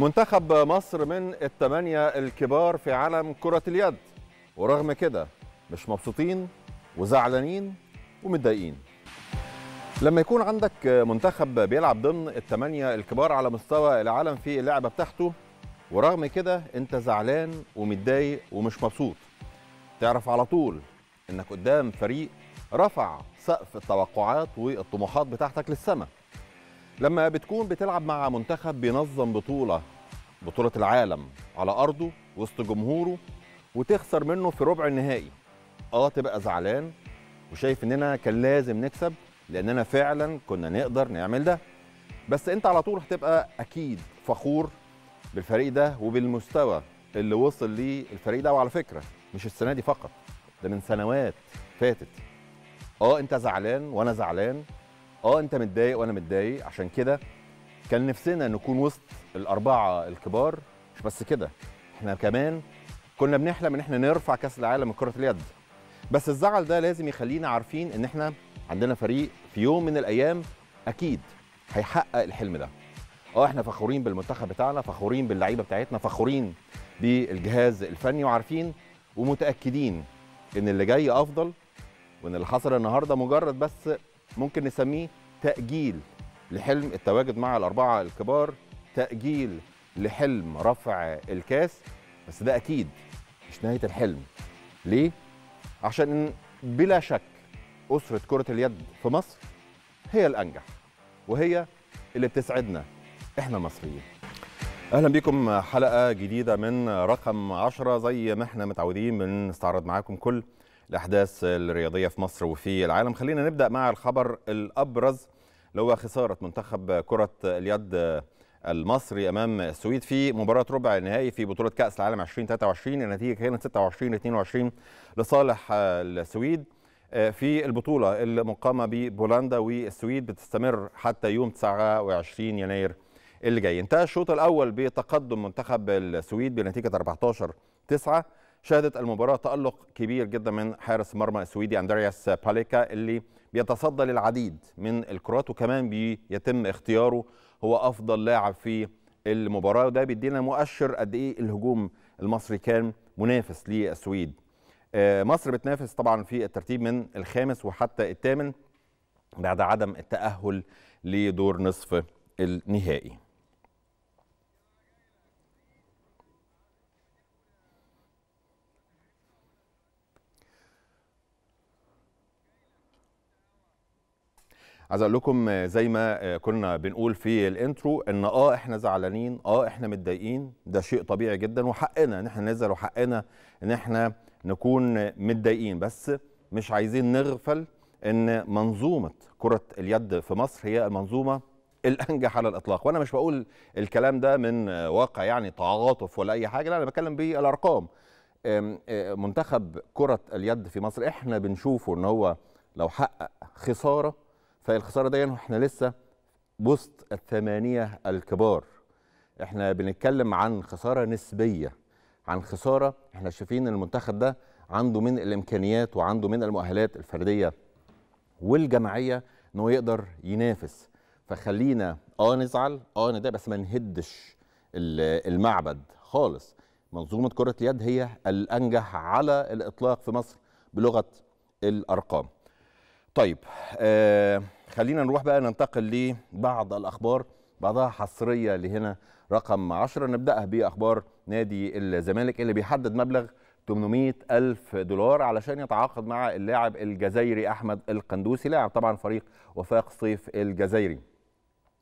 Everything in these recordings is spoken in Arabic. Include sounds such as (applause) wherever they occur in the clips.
منتخب مصر من الثمانية الكبار في عالم كرة اليد ورغم كده مش مبسوطين وزعلانين ومتضايقين لما يكون عندك منتخب بيلعب ضمن الثمانية الكبار على مستوى العالم في اللعبة بتاعته ورغم كده انت زعلان ومتضايق ومش مبسوط تعرف على طول انك قدام فريق رفع سقف التوقعات والطموحات بتاعتك للسماء لما بتكون بتلعب مع منتخب بينظم بطولة بطولة العالم على أرضه وسط جمهوره وتخسر منه في ربع النهائي اه تبقى زعلان وشايف اننا كان لازم نكسب لاننا فعلا كنا نقدر نعمل ده بس انت على طول هتبقى اكيد فخور بالفريق ده وبالمستوى اللي وصل ليه الفريق ده وعلى فكره مش السنه دي فقط ده من سنوات فاتت اه انت زعلان وانا زعلان اه انت متضايق وانا متضايق عشان كده كان نفسنا نكون وسط الاربعه الكبار مش بس كده احنا كمان كنا بنحلم ان احنا نرفع كاس العالم لكره اليد بس الزعل ده لازم يخلينا عارفين ان احنا عندنا فريق في يوم من الايام اكيد هيحقق الحلم ده اه احنا فخورين بالمنتخب بتاعنا فخورين باللعيبه بتاعتنا فخورين بالجهاز الفني وعارفين ومتاكدين ان اللي جاي افضل وان اللي حصل النهارده مجرد بس ممكن نسميه تأجيل لحلم التواجد مع الأربعة الكبار تأجيل لحلم رفع الكاس بس ده أكيد مش نهاية الحلم ليه؟ عشان بلا شك أسرة كرة اليد في مصر هي الأنجح وهي اللي بتسعدنا إحنا المصريين اهلا بكم حلقه جديده من رقم 10 زي ما احنا متعودين بنستعرض معاكم كل الأحداث الرياضية في مصر وفي العالم خلينا نبدأ مع الخبر الأبرز اللي هو خسارة منتخب كرة اليد المصري امام السويد في مباراه ربع النهائي في بطوله كاس العالم 2023 النتيجه كانت 26 22 لصالح السويد في البطوله المقامه ببولندا والسويد بتستمر حتى يوم 29 يناير اللي جاي انتهى الشوط الاول بتقدم منتخب السويد بنتيجه 14 9 شهدت المباراة تألق كبير جدا من حارس مرمى السويدي أندرياس باليكا اللي بيتصدى للعديد من الكرات وكمان بيتم اختياره هو أفضل لاعب في المباراة وده بيدينا مؤشر قد إيه الهجوم المصري كان منافس للسويد آه، مصر بتنافس طبعا في الترتيب من الخامس وحتى الثامن بعد عدم التأهل لدور نصف النهائي عايز اقول لكم آه، زي ما آه، كنا بنقول في الانترو ان اه احنا زعلانين اه احنا متضايقين ده شيء طبيعي جدا وحقنا ان احنا نزعل وحقنا ان احنا نكون متضايقين بس مش عايزين نغفل ان منظومه كره اليد في مصر هي المنظومه الانجح على الاطلاق وانا مش بقول الكلام ده من آه، واقع يعني تعاطف ولا اي حاجه لا انا بتكلم بالارقام منتخب كره اليد في مصر احنا بنشوفه ان هو لو حقق خساره فالخساره دي يعني احنا لسه وسط الثمانيه الكبار احنا بنتكلم عن خساره نسبيه عن خساره احنا شايفين المنتخب ده عنده من الامكانيات وعنده من المؤهلات الفرديه والجماعيه ان هو يقدر ينافس فخلينا اه نزعل اه نضايق بس ما نهدش المعبد خالص منظومه كره اليد هي الانجح على الاطلاق في مصر بلغه الارقام طيب آه خلينا نروح بقى ننتقل لبعض الاخبار بعضها حصريه لهنا رقم 10 نبداها باخبار نادي الزمالك اللي بيحدد مبلغ 800 ألف دولار علشان يتعاقد مع اللاعب الجزائري أحمد القندوسي لاعب طبعا فريق وفاق صيف الجزائري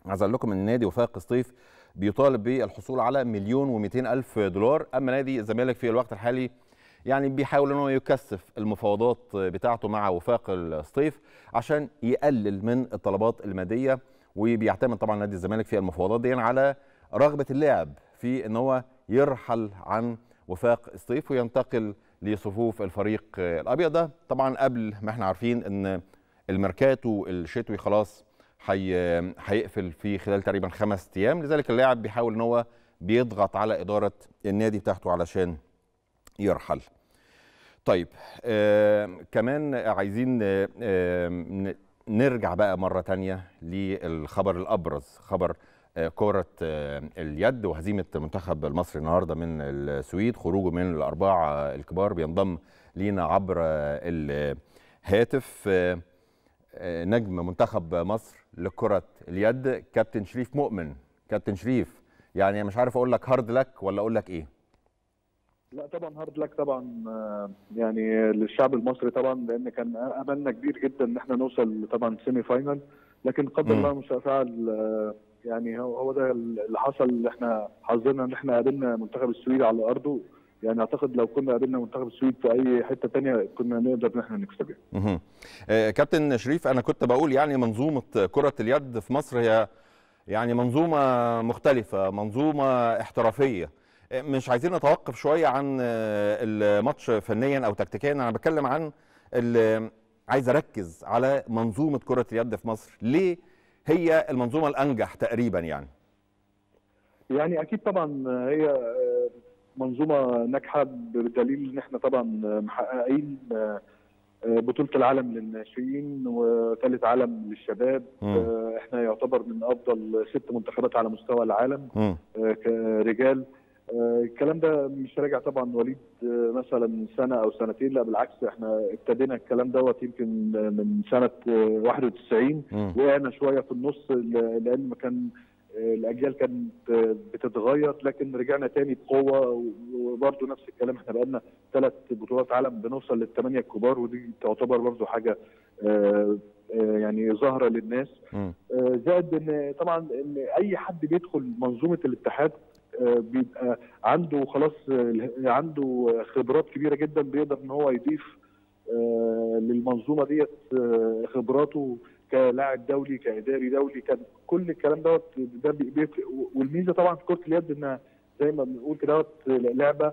عايز اقول لكم ان نادي وفاق صيف بيطالب بالحصول على مليون و200 ألف دولار أما نادي الزمالك في الوقت الحالي يعني بيحاول ان هو يكثف المفاوضات بتاعته مع وفاق الصيف عشان يقلل من الطلبات الماديه وبيعتمد طبعا نادي الزمالك في المفاوضات دي على رغبه اللاعب في ان هو يرحل عن وفاق الصيف وينتقل لصفوف الفريق الابيض ده طبعا قبل ما احنا عارفين ان الميركاتو الشتوي خلاص هي... هيقفل في خلال تقريبا خمس ايام لذلك اللاعب بيحاول ان هو بيضغط على اداره النادي بتاعته علشان يرحل طيب آه كمان عايزين آه نرجع بقى مرة تانية للخبر الأبرز خبر آه، كرة آه، اليد وهزيمة المنتخب المصري النهارده من السويد خروجه من الأربعة الكبار بينضم لينا عبر الهاتف آه، نجم منتخب مصر لكرة اليد كابتن شريف مؤمن كابتن شريف يعني مش عارف أقول لك هارد لك ولا أقول لك إيه لا طبعا هارد لك طبعا آه، يعني للشعب المصري طبعا لان كان املنا كبير جدا ان احنا نوصل طبعا سيمي فاينل لكن قدر الله ما شاء فعل آه، يعني هو ده اللي حصل اللي احنا حظنا ان احنا قابلنا منتخب السويد على ارضه يعني اعتقد لو كنا قابلنا منتخب السويد في اي حته تانية كنا نقدر ان احنا نكسبها. يعني. آه، كابتن شريف انا كنت بقول يعني منظومه كره اليد في مصر هي يعني منظومه مختلفه، منظومه احترافيه. مش عايزين نتوقف شويه عن آه، الماتش فنيا او تكتيكيا انا بتكلم عن عايز اركز على منظومه كره اليد في مصر ليه هي المنظومه الانجح تقريبا يعني يعني اكيد طبعا هي آه، منظومه ناجحه بدليل ان احنا طبعا محققين آه، بطوله العالم للناشئين وثالث عالم للشباب م. احنا يعتبر من افضل ست منتخبات على مستوى العالم م. كرجال آه، الكلام ده مش راجع طبعا وليد آه، مثلا سنه او سنتين لا بالعكس احنا ابتدينا الكلام دوت يمكن من سنه 91 وقعنا شويه في النص لان ما كان آه، الاجيال كانت بتتغير لكن رجعنا تاني بقوه وبرده نفس الكلام احنا بقالنا ثلاث بطولات عالم بنوصل للثمانيه الكبار ودي تعتبر برده حاجه يعني ظاهره للناس زائد ان طبعا ان اي حد بيدخل منظومه الاتحاد بيبقى عنده خلاص عنده خبرات كبيره جدا بيقدر ان هو يضيف آه، للمنظومه ديت آه، خبراته كلاعب دولي كاداري دولي كان كل الكلام دوت ده بيفرق والميزه طبعا في كره اليد انها زي ما بنقول كده لعبه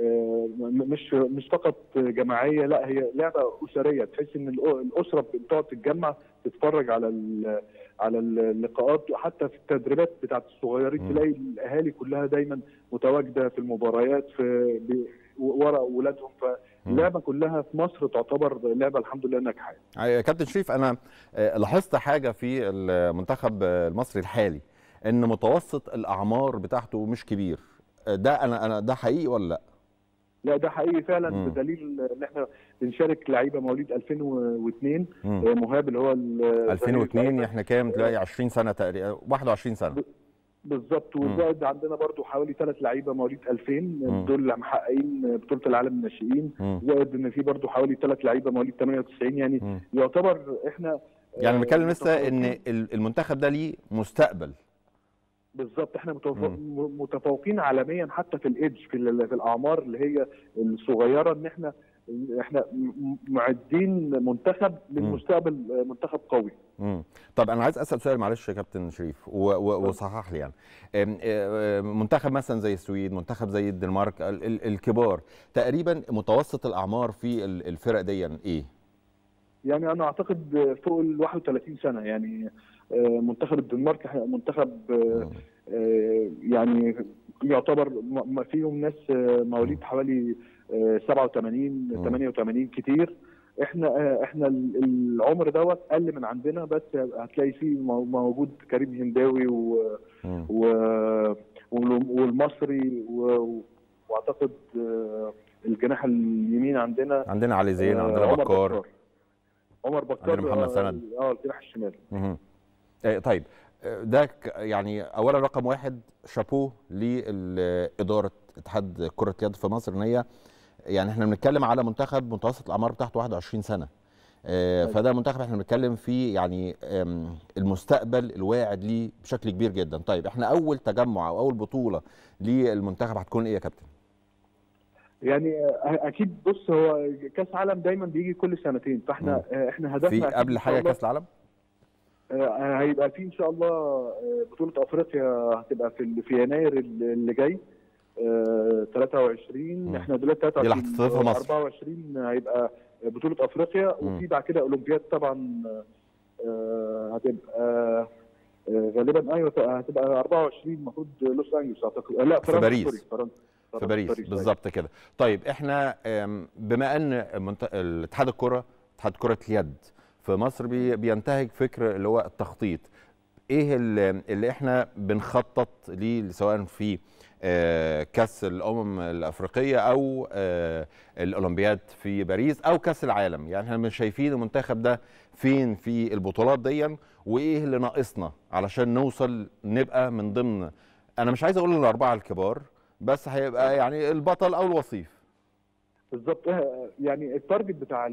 آه، مش مش فقط جماعيه لا هي لعبه اسريه تحس ان الاسره بتقعد تتجمع تتفرج على على اللقاءات حتى في التدريبات بتاعت الصغيرين تلاقي الاهالي كلها دايما متواجده في المباريات في ورا اولادهم فاللعبه كلها في مصر تعتبر لعبه الحمد لله ناجحه أيوة، كابتن شريف انا آه، لاحظت حاجه في المنتخب المصري الحالي ان متوسط الاعمار بتاعته مش كبير آه، ده انا انا ده حقيقي ولا لا؟ لا ده حقيقي فعلا مم. بدليل ان احنا بنشارك لعيبه مواليد 2002 مم. آه، مهاب اللي هو 2002 احنا كام دلوقتي 20 سنه تقريبا 21 سنه بالظبط وزائد عندنا برضو حوالي ثلاث لعيبه مواليد 2000 دول محققين بطوله العالم الناشئين زائد ان في برضو حوالي ثلاث لعيبه مواليد 98 يعني مم. يعتبر احنا يعني آه، بنتكلم لسه ان المنتخب ده ليه مستقبل بالظبط احنا متفوقين عالميا حتى في الايدج في, في الاعمار اللي هي الصغيره ان احنا احنا معدين منتخب للمستقبل آه، منتخب قوي امم طب انا عايز اسال سؤال معلش يا كابتن شريف وصحح لي يعني آه، منتخب مثلا زي السويد منتخب زي الدنمارك الكبار تقريبا متوسط الاعمار في الفرق دي ايه يعني انا اعتقد فوق ال 31 سنه يعني منتخب الدنمارك منتخب آه. آه، يعني يعتبر فيهم ناس آه، مواليد حوالي 87 88 كتير احنا احنا العمر دوت اقل من عندنا بس هتلاقي فيه موجود كريم هنداوي و, والمصري واعتقد الجناح اليمين عندنا عندنا علي زين عندنا بكار عمر بكار عندنا محمد سند اه الجناح الشمال آه، طيب آه، ده يعني اولا رقم واحد شابوه لاداره اتحاد كره اليد في مصر ان هي يعني احنا بنتكلم على منتخب متوسط الاعمار بتاعته 21 سنه آه، طيب. فده منتخب احنا بنتكلم فيه يعني المستقبل الواعد ليه بشكل كبير جدا طيب احنا اول تجمع او اول بطوله للمنتخب هتكون ايه يا كابتن يعني اكيد بص هو كاس عالم دايما بيجي كل سنتين فاحنا احنا هدفنا في قبل حاجه كاس العالم آه، هيبقى في ان شاء الله آه، بطوله افريقيا هتبقى في في يناير اللي جاي 23 آه، مم. احنا دلوقتي 23 24 هيبقى بطوله افريقيا وفي بعد كده اولمبياد طبعا هتبقى غالبا ايوه هتبقى 24 المفروض لوس انجلوس اعتقد لا فرنسا في باريس فرنسا في باريس أيوة. بالظبط كده طيب احنا بما ان اتحاد الكره اتحاد كره اليد في مصر بينتهج فكر اللي هو التخطيط ايه اللي احنا بنخطط ليه سواء في آه، كاس الامم الافريقيه او آه، الاولمبياد في باريس او كاس العالم يعني احنا شايفين المنتخب ده فين في البطولات ديا وايه اللي ناقصنا علشان نوصل نبقى من ضمن انا مش عايز اقول الاربعه الكبار بس هيبقى يعني البطل او الوصيف بالظبط آه، يعني التارجت بتاع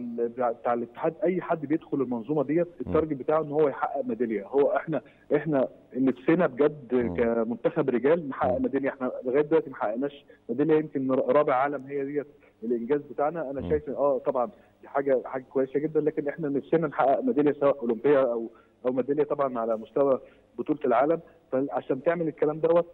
بتاع الاتحاد اي حد بيدخل المنظومه ديت التارجت بتاعه ان هو يحقق ميداليه هو احنا احنا نفسنا بجد كمنتخب رجال نحقق ميداليه احنا لغايه دلوقتي ما حققناش ميداليه يمكن رابع عالم هي ديت الانجاز بتاعنا انا شايف اه طبعا دي حاجه حاجه كويسه جدا لكن احنا نفسنا نحقق ميداليه سواء اولمبيه او او ميداليه طبعا على مستوى بطوله العالم فعشان تعمل الكلام دوت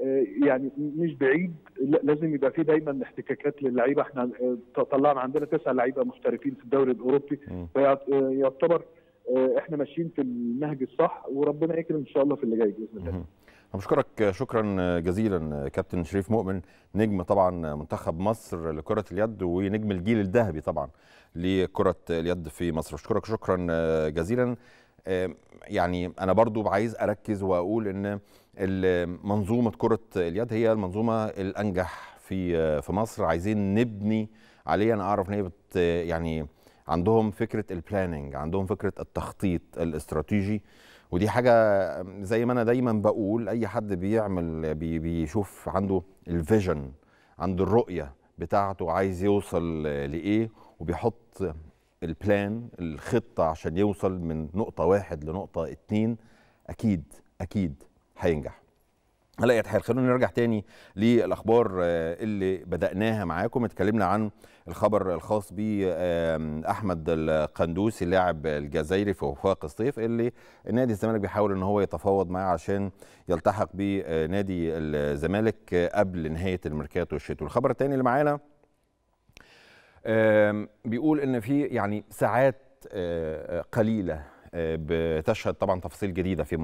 آه، يعني مش بعيد لازم يبقى في دايما احتكاكات للعيبه احنا آه، طلعنا عندنا تسع لعيبه محترفين في الدوري الاوروبي فيعتبر آه، احنا ماشيين في النهج الصح وربنا يكرم ان شاء الله في اللي جاي باذن الله بشكرك شكرا جزيلا كابتن شريف مؤمن نجم طبعا منتخب مصر لكرة اليد ونجم الجيل الذهبي طبعا لكرة اليد في مصر بشكرك شكرا جزيلا يعني انا برضو عايز اركز واقول ان منظومه كره اليد هي المنظومه الانجح في في مصر عايزين نبني عليها انا اعرف ان هي يعني عندهم فكره البلاننج عندهم فكره التخطيط الاستراتيجي ودي حاجه زي ما انا دايما بقول اي حد بيعمل بي بيشوف عنده الفيجن عنده الرؤيه بتاعته عايز يوصل لايه وبيحط البلان الخطه عشان يوصل من نقطه واحد لنقطه اتنين اكيد اكيد هينجح هلا يا حال خلونا نرجع تاني للاخبار آه، اللي بداناها معاكم اتكلمنا عن الخبر الخاص باحمد القندوسي اللاعب الجزائري في وفاق الصيف اللي نادي الزمالك بيحاول ان هو يتفاوض معاه عشان يلتحق بنادي الزمالك قبل نهايه الميركاتو الشتوي الخبر الثاني اللي معانا بيقول ان في يعني ساعات آه، قليله بتشهد طبعا تفاصيل جديده في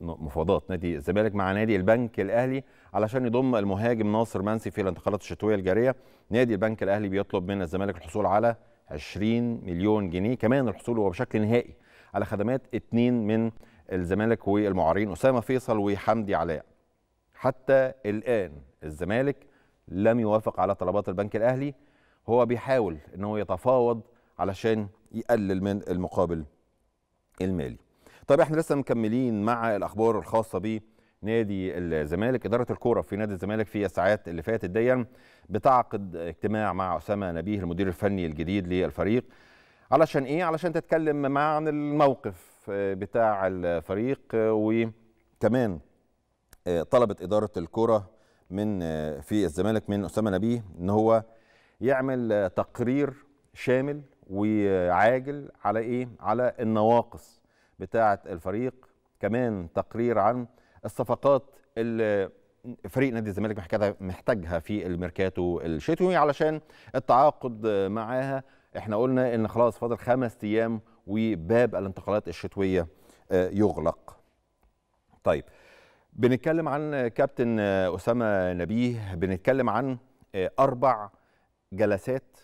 مفاوضات نادي الزمالك مع نادي البنك الاهلي علشان يضم المهاجم ناصر منسي في الانتقالات الشتويه الجاريه نادي البنك الاهلي بيطلب من الزمالك الحصول على 20 مليون جنيه كمان الحصول هو بشكل نهائي على خدمات اثنين من الزمالك والمعارين اسامه فيصل وحمدي علاء حتى الان الزمالك لم يوافق على طلبات البنك الاهلي هو بيحاول ان هو يتفاوض علشان يقلل من المقابل المالي طيب احنا لسه مكملين مع الاخبار الخاصه بنادي الزمالك اداره الكوره في نادي الزمالك في الساعات اللي فاتت دي بتعقد اجتماع مع اسامه نبيه المدير الفني الجديد للفريق علشان ايه علشان تتكلم معاه عن الموقف آه، بتاع الفريق آه، وكمان آه، طلبت اداره الكوره من في الزمالك من اسامه نبيه ان هو يعمل تقرير شامل وعاجل على ايه على النواقص بتاعه الفريق كمان تقرير عن الصفقات اللي فريق نادي الزمالك محتاجها في الميركاتو الشتوي علشان التعاقد معاها احنا قلنا ان خلاص فاضل خمس ايام وباب الانتقالات الشتويه آه، يغلق طيب بنتكلم عن كابتن آه، اسامه نبيه بنتكلم عن آه، اربع جلسات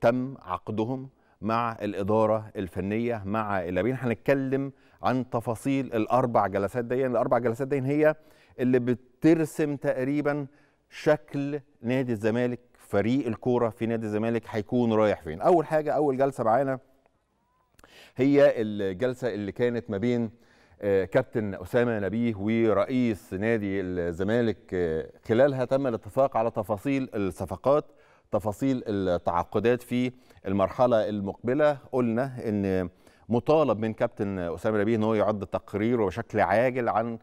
تم عقدهم مع الإدارة الفنية مع اللاعبين هنتكلم عن تفاصيل الأربع جلسات دي الأربع جلسات دي هي اللي بترسم تقريبا شكل نادي الزمالك فريق الكورة في نادي الزمالك هيكون رايح فين أول حاجة أول جلسة معانا هي الجلسة اللي كانت ما بين آه، كابتن أسامة نبيه ورئيس نادي الزمالك آه، خلالها تم الاتفاق على تفاصيل الصفقات تفاصيل التعاقدات في المرحله المقبله قلنا ان مطالب من كابتن اسامه ربيع ان هو يعد تقريره بشكل عاجل عن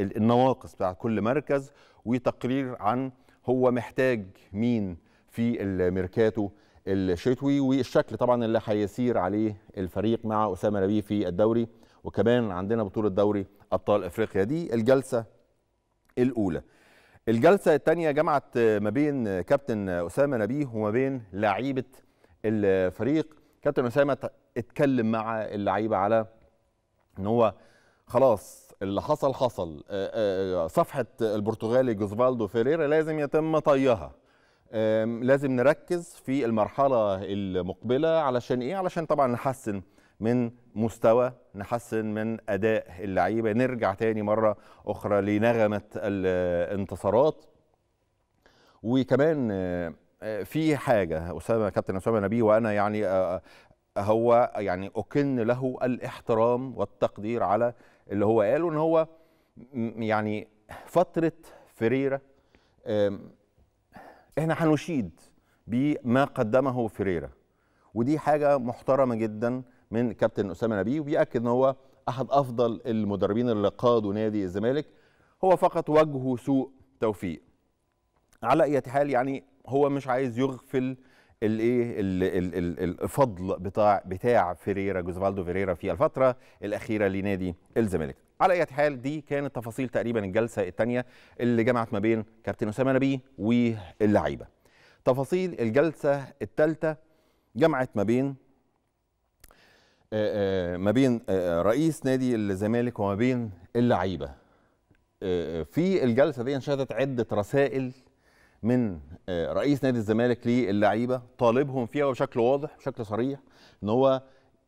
النواقص بتاع كل مركز وتقرير عن هو محتاج مين في الميركاتو الشتوي والشكل طبعا اللي هيسير عليه الفريق مع اسامه ربيع في الدوري وكمان عندنا بطوله دوري ابطال افريقيا دي الجلسه الاولى الجلسه الثانيه جمعت ما بين كابتن اسامه نبيه وما بين لعيبه الفريق كابتن اسامه اتكلم مع اللعيبه على ان هو خلاص اللي حصل حصل آه، آه، آه، صفحه البرتغالي جوزفالدو فيريرا لازم يتم طيها لازم نركز في المرحله المقبله علشان ايه علشان طبعا نحسن من مستوى نحسن من اداء اللعيبه نرجع تاني مره اخرى لنغمه الانتصارات وكمان آه، في حاجه اسامه كابتن اسامه نبيه وانا يعني آه، آه، هو يعني اكن له الاحترام والتقدير على اللي هو قاله ان هو يعني فتره فريرة احنا هنشيد بما قدمه فريرة ودي حاجة محترمة جدا من كابتن اسامه نبيه وبيأكد ان هو احد افضل المدربين اللي قادوا نادي الزمالك هو فقط وجهه سوء توفيق على اي حال يعني هو مش عايز يغفل الايه الفضل بتاع بتاع فيريرا جوزفالدو فيريرا في الفتره الاخيره لنادي الزمالك على اي حال دي كانت تفاصيل تقريبا الجلسه الثانيه اللي جمعت ما بين كابتن اسامه نبيه واللعيبه تفاصيل الجلسه الثالثه جمعت ما بين آه، آه، ما بين آه، رئيس نادي الزمالك وما بين اللعيبه في الجلسه دي انشهدت عده رسائل من رئيس نادي الزمالك للعيبه طالبهم فيها بشكل واضح بشكل صريح ان هو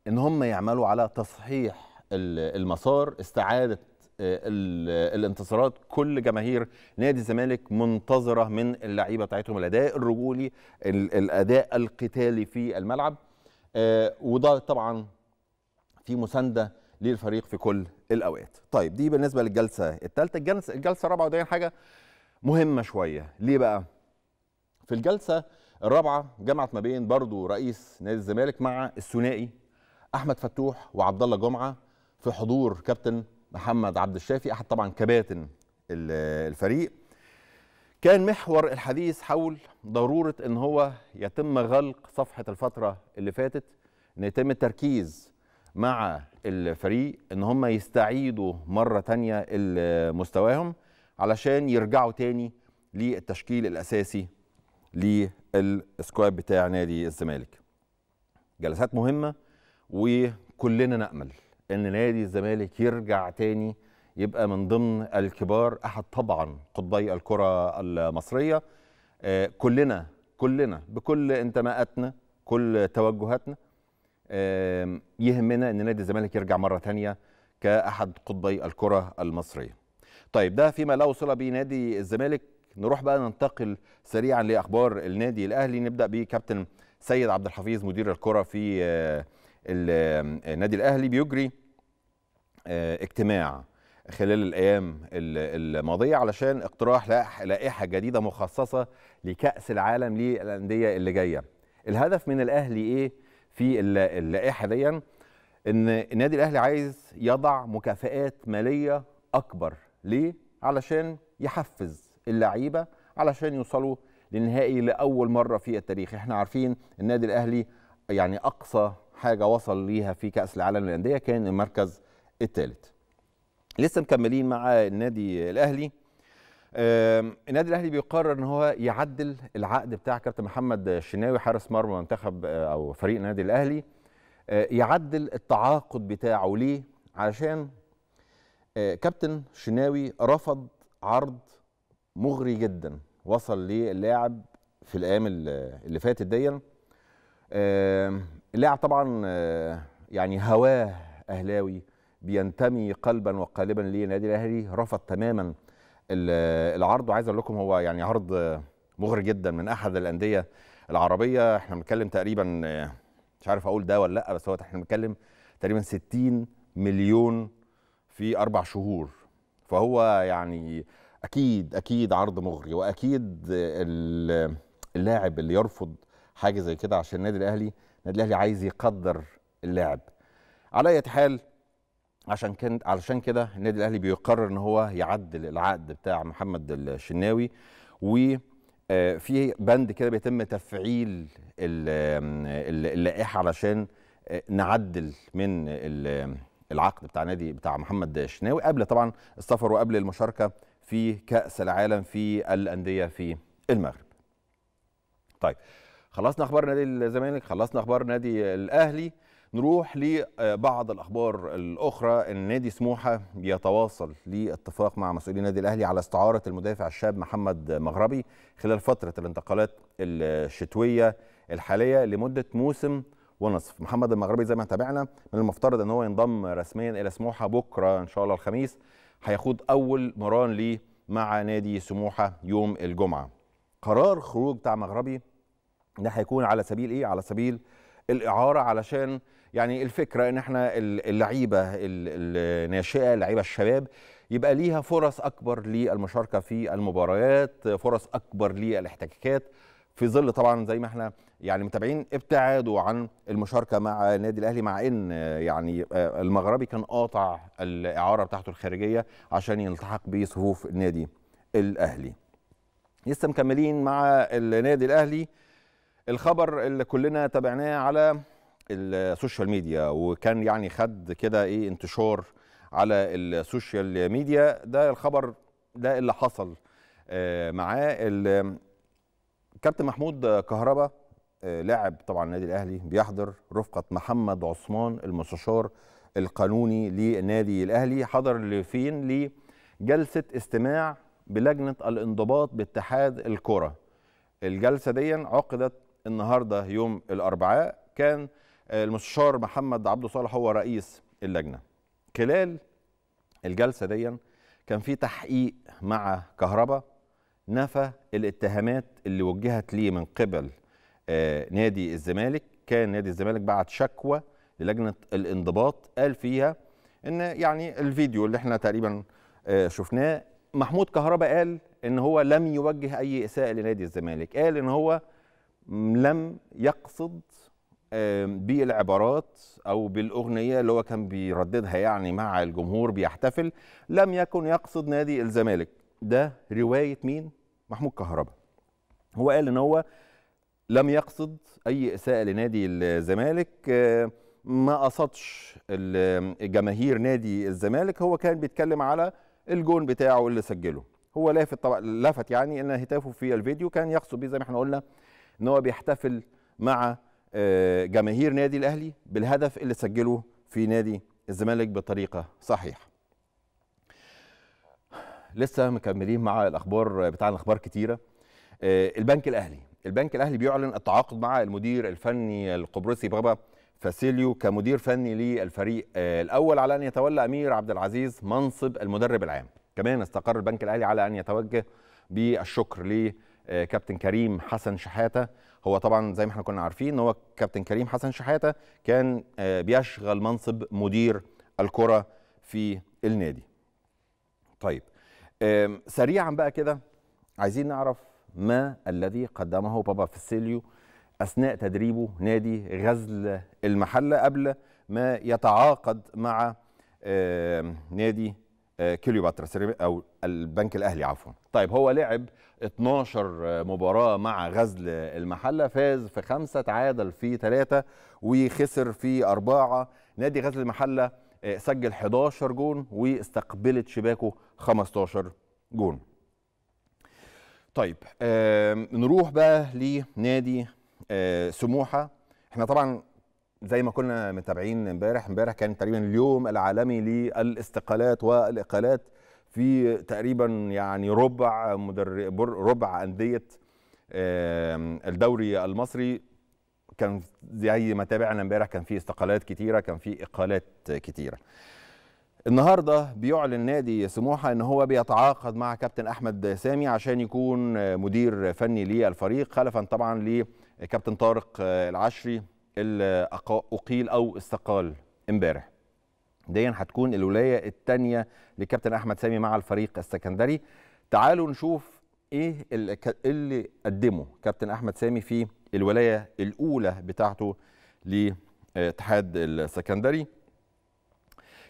ان هم يعملوا على تصحيح المسار استعاده الانتصارات كل جماهير نادي الزمالك منتظره من اللعيبه بتاعتهم الاداء الرجولي الاداء القتالي في الملعب وده طبعا في مسانده للفريق في كل الاوقات طيب دي بالنسبه للجلسه الثالثه الجلسه الجلسه الرابعه ودي حاجه مهمه شويه ليه بقى في الجلسه الرابعه جمعت ما بين برضو رئيس نادي الزمالك مع الثنائي احمد فتوح وعبد الله جمعه في حضور كابتن محمد عبد الشافي احد طبعا كباتن الفريق كان محور الحديث حول ضروره ان هو يتم غلق صفحه الفتره اللي فاتت ان يتم التركيز مع الفريق ان هم يستعيدوا مره تانية مستواهم علشان يرجعوا تاني للتشكيل الاساسي للسكواد بتاع نادي الزمالك جلسات مهمه وكلنا نامل ان نادي الزمالك يرجع تاني يبقى من ضمن الكبار احد طبعا قطبي الكره المصريه آه، كلنا كلنا بكل انتماءاتنا كل توجهاتنا يهمنا ان نادي الزمالك يرجع مره ثانيه كاحد قطبي الكره المصريه. طيب ده فيما لا وصل به نادي الزمالك نروح بقى ننتقل سريعا لاخبار النادي الاهلي نبدا بكابتن سيد عبد الحفيظ مدير الكره في آه، النادي الاهلي بيجري آه، اجتماع خلال الايام الماضيه علشان اقتراح لائحه جديده مخصصه لكاس العالم للانديه اللي جايه. الهدف من الاهلي ايه؟ في اللائحه دي ان النادي الاهلي عايز يضع مكافئات ماليه اكبر ليه علشان يحفز اللعيبه علشان يوصلوا للنهائي لاول مره في التاريخ احنا عارفين النادي الاهلي يعني اقصى حاجه وصل ليها في كاس العالم للانديه كان المركز الثالث لسه مكملين مع النادي الاهلي النادي الاهلي بيقرر ان هو يعدل العقد بتاع كابتن محمد الشناوي حارس مرمى منتخب آه، او فريق النادي الاهلي آه، يعدل التعاقد بتاعه ليه علشان آه، كابتن شناوي رفض عرض مغري جدا وصل للاعب في الايام اللي فاتت دي اللاعب طبعا يعني هواه اهلاوي بينتمي قلبا وقالبا للنادي الاهلي رفض تماما العرض وعايز اقول لكم هو يعني عرض مغري جدا من احد الانديه العربيه احنا بنتكلم تقريبا مش عارف اقول ده ولا لا بس هو احنا بنتكلم تقريبا 60 مليون في اربع شهور فهو يعني اكيد اكيد عرض مغري واكيد اللاعب اللي يرفض حاجه زي كده عشان النادي الاهلي النادي الاهلي عايز يقدر اللاعب على اي حال عشان كده علشان كده النادي الاهلي بيقرر ان هو يعدل العقد بتاع محمد الشناوي و آه، في بند كده بيتم تفعيل اللائحه علشان آه، نعدل من العقد بتاع نادي بتاع محمد الشناوي قبل طبعا السفر وقبل المشاركه في كاس العالم في الانديه في المغرب. طيب خلصنا اخبار نادي الزمالك خلصنا اخبار نادي الاهلي نروح لبعض الاخبار الاخرى النادي سموحه بيتواصل لاتفاق مع مسؤولي النادي الاهلي على استعاره المدافع الشاب محمد مغربي خلال فتره الانتقالات الشتويه الحاليه لمده موسم ونصف محمد المغربي زي ما تابعنا من المفترض ان هو ينضم رسميا الى سموحه بكره ان شاء الله الخميس هيخوض اول مران ليه مع نادي سموحه يوم الجمعه قرار خروج بتاع مغربي ده هيكون على سبيل ايه على سبيل الاعاره علشان يعني الفكره ان احنا اللعيبه الناشئه اللعيبة الشباب يبقى ليها فرص اكبر للمشاركه في المباريات فرص اكبر للاحتكاكات في ظل طبعا زي ما احنا يعني متابعين ابتعادوا عن المشاركه مع النادي الاهلي مع ان يعني المغربي كان قاطع الاعاره بتاعته الخارجيه عشان يلتحق بصفوف النادي الاهلي لسه مكملين مع النادي الاهلي الخبر اللي كلنا تابعناه على السوشيال ميديا وكان يعني خد كده ايه انتشار على السوشيال ميديا ده الخبر ده اللي حصل آه، معاه كابتن محمود كهربا آه، لاعب طبعا النادي الاهلي بيحضر رفقه محمد عثمان المستشار القانوني للنادي الاهلي حضر لفين لجلسه استماع بلجنه الانضباط باتحاد الكره الجلسه دي عقدت النهارده يوم الاربعاء كان المستشار محمد عبده صالح هو رئيس اللجنه خلال الجلسه دي كان في تحقيق مع كهربا نفى الاتهامات اللي وجهت ليه من قبل آه، نادي الزمالك كان نادي الزمالك بعت شكوى للجنه الانضباط قال فيها ان يعني الفيديو اللي احنا تقريبا آه، شفناه محمود كهربا قال ان هو لم يوجه اي اساءه لنادي الزمالك قال ان هو لم يقصد بالعبارات او بالاغنيه اللي هو كان بيرددها يعني مع الجمهور بيحتفل لم يكن يقصد نادي الزمالك ده روايه مين محمود كهربا هو قال ان هو لم يقصد اي اساءه لنادي الزمالك ما قصدش جماهير نادي الزمالك هو كان بيتكلم على الجون بتاعه اللي سجله هو لافت طبعا لفت يعني ان هتافه في الفيديو كان يقصد بيه زي ما احنا قلنا ان هو بيحتفل مع آه، جماهير نادي الاهلي بالهدف اللي سجله في نادي الزمالك بطريقه صحيحه لسه مكملين مع الاخبار بتاعنا اخبار كتيره آه، البنك الاهلي البنك الاهلي بيعلن التعاقد مع المدير الفني القبرصي بابا فاسيليو كمدير فني للفريق آه، الاول على ان يتولى امير عبد العزيز منصب المدرب العام كمان استقر البنك الاهلي على ان يتوجه بالشكر لكابتن كريم حسن شحاته هو طبعا زي ما احنا كنا عارفين ان هو كابتن كريم حسن شحاته كان آه، بيشغل منصب مدير الكره في النادي طيب سريعا بقى كده عايزين نعرف ما الذي قدمه بابا فيسيليو اثناء تدريبه نادي غزل المحله قبل ما يتعاقد مع نادي آه، كليوباترا او البنك الاهلي عفوا طيب هو لعب 12 مباراة مع غزل المحلة فاز في خمسة تعادل في ثلاثة وخسر في أربعة نادي غزل المحلة آه، سجل 11 جون واستقبلت شباكه 15 جون طيب نروح بقى لنادي آه، سموحة احنا طبعا زي ما كنا متابعين امبارح امبارح كان تقريبا اليوم العالمي للاستقالات والاقالات في تقريبا يعني ربع مدر... ربع انديه الدوري المصري كان زي ما تابعنا امبارح كان في استقالات كتيره كان في اقالات كتيره النهارده بيعلن نادي سموحه ان هو بيتعاقد مع كابتن احمد سامي عشان يكون مدير فني للفريق خلفا طبعا لكابتن طارق العشري اللي اقيل او استقال امبارح دي هتكون الولايه الثانيه لكابتن احمد سامي مع الفريق السكندري تعالوا نشوف إيه, ايه اللي قدمه كابتن احمد سامي في الولايه الاولى بتاعته لاتحاد السكندري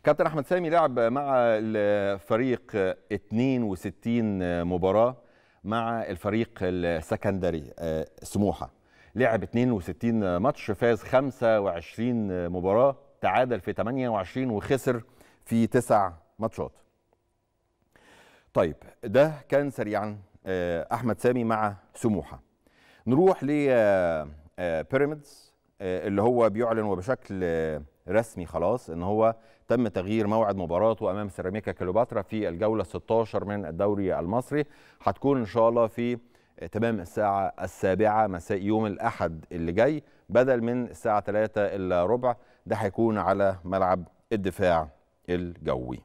كابتن احمد سامي لعب مع الفريق 62 مباراه مع الفريق السكندري آه، سموحه لعب 62 ماتش فاز 25 مباراه تعادل في 28 وخسر في تسع ماتشات طيب ده كان سريعا آه، احمد سامي مع سموحه نروح ل بيراميدز آه، آه، اللي هو بيعلن وبشكل رسمي خلاص ان هو تم تغيير موعد مباراته امام سيراميكا كليوباترا في الجوله 16 من الدوري المصري هتكون ان شاء الله في تمام الساعه السابعه مساء يوم الاحد اللي جاي بدل من الساعه 3 الا ربع ده هيكون على ملعب الدفاع الجوي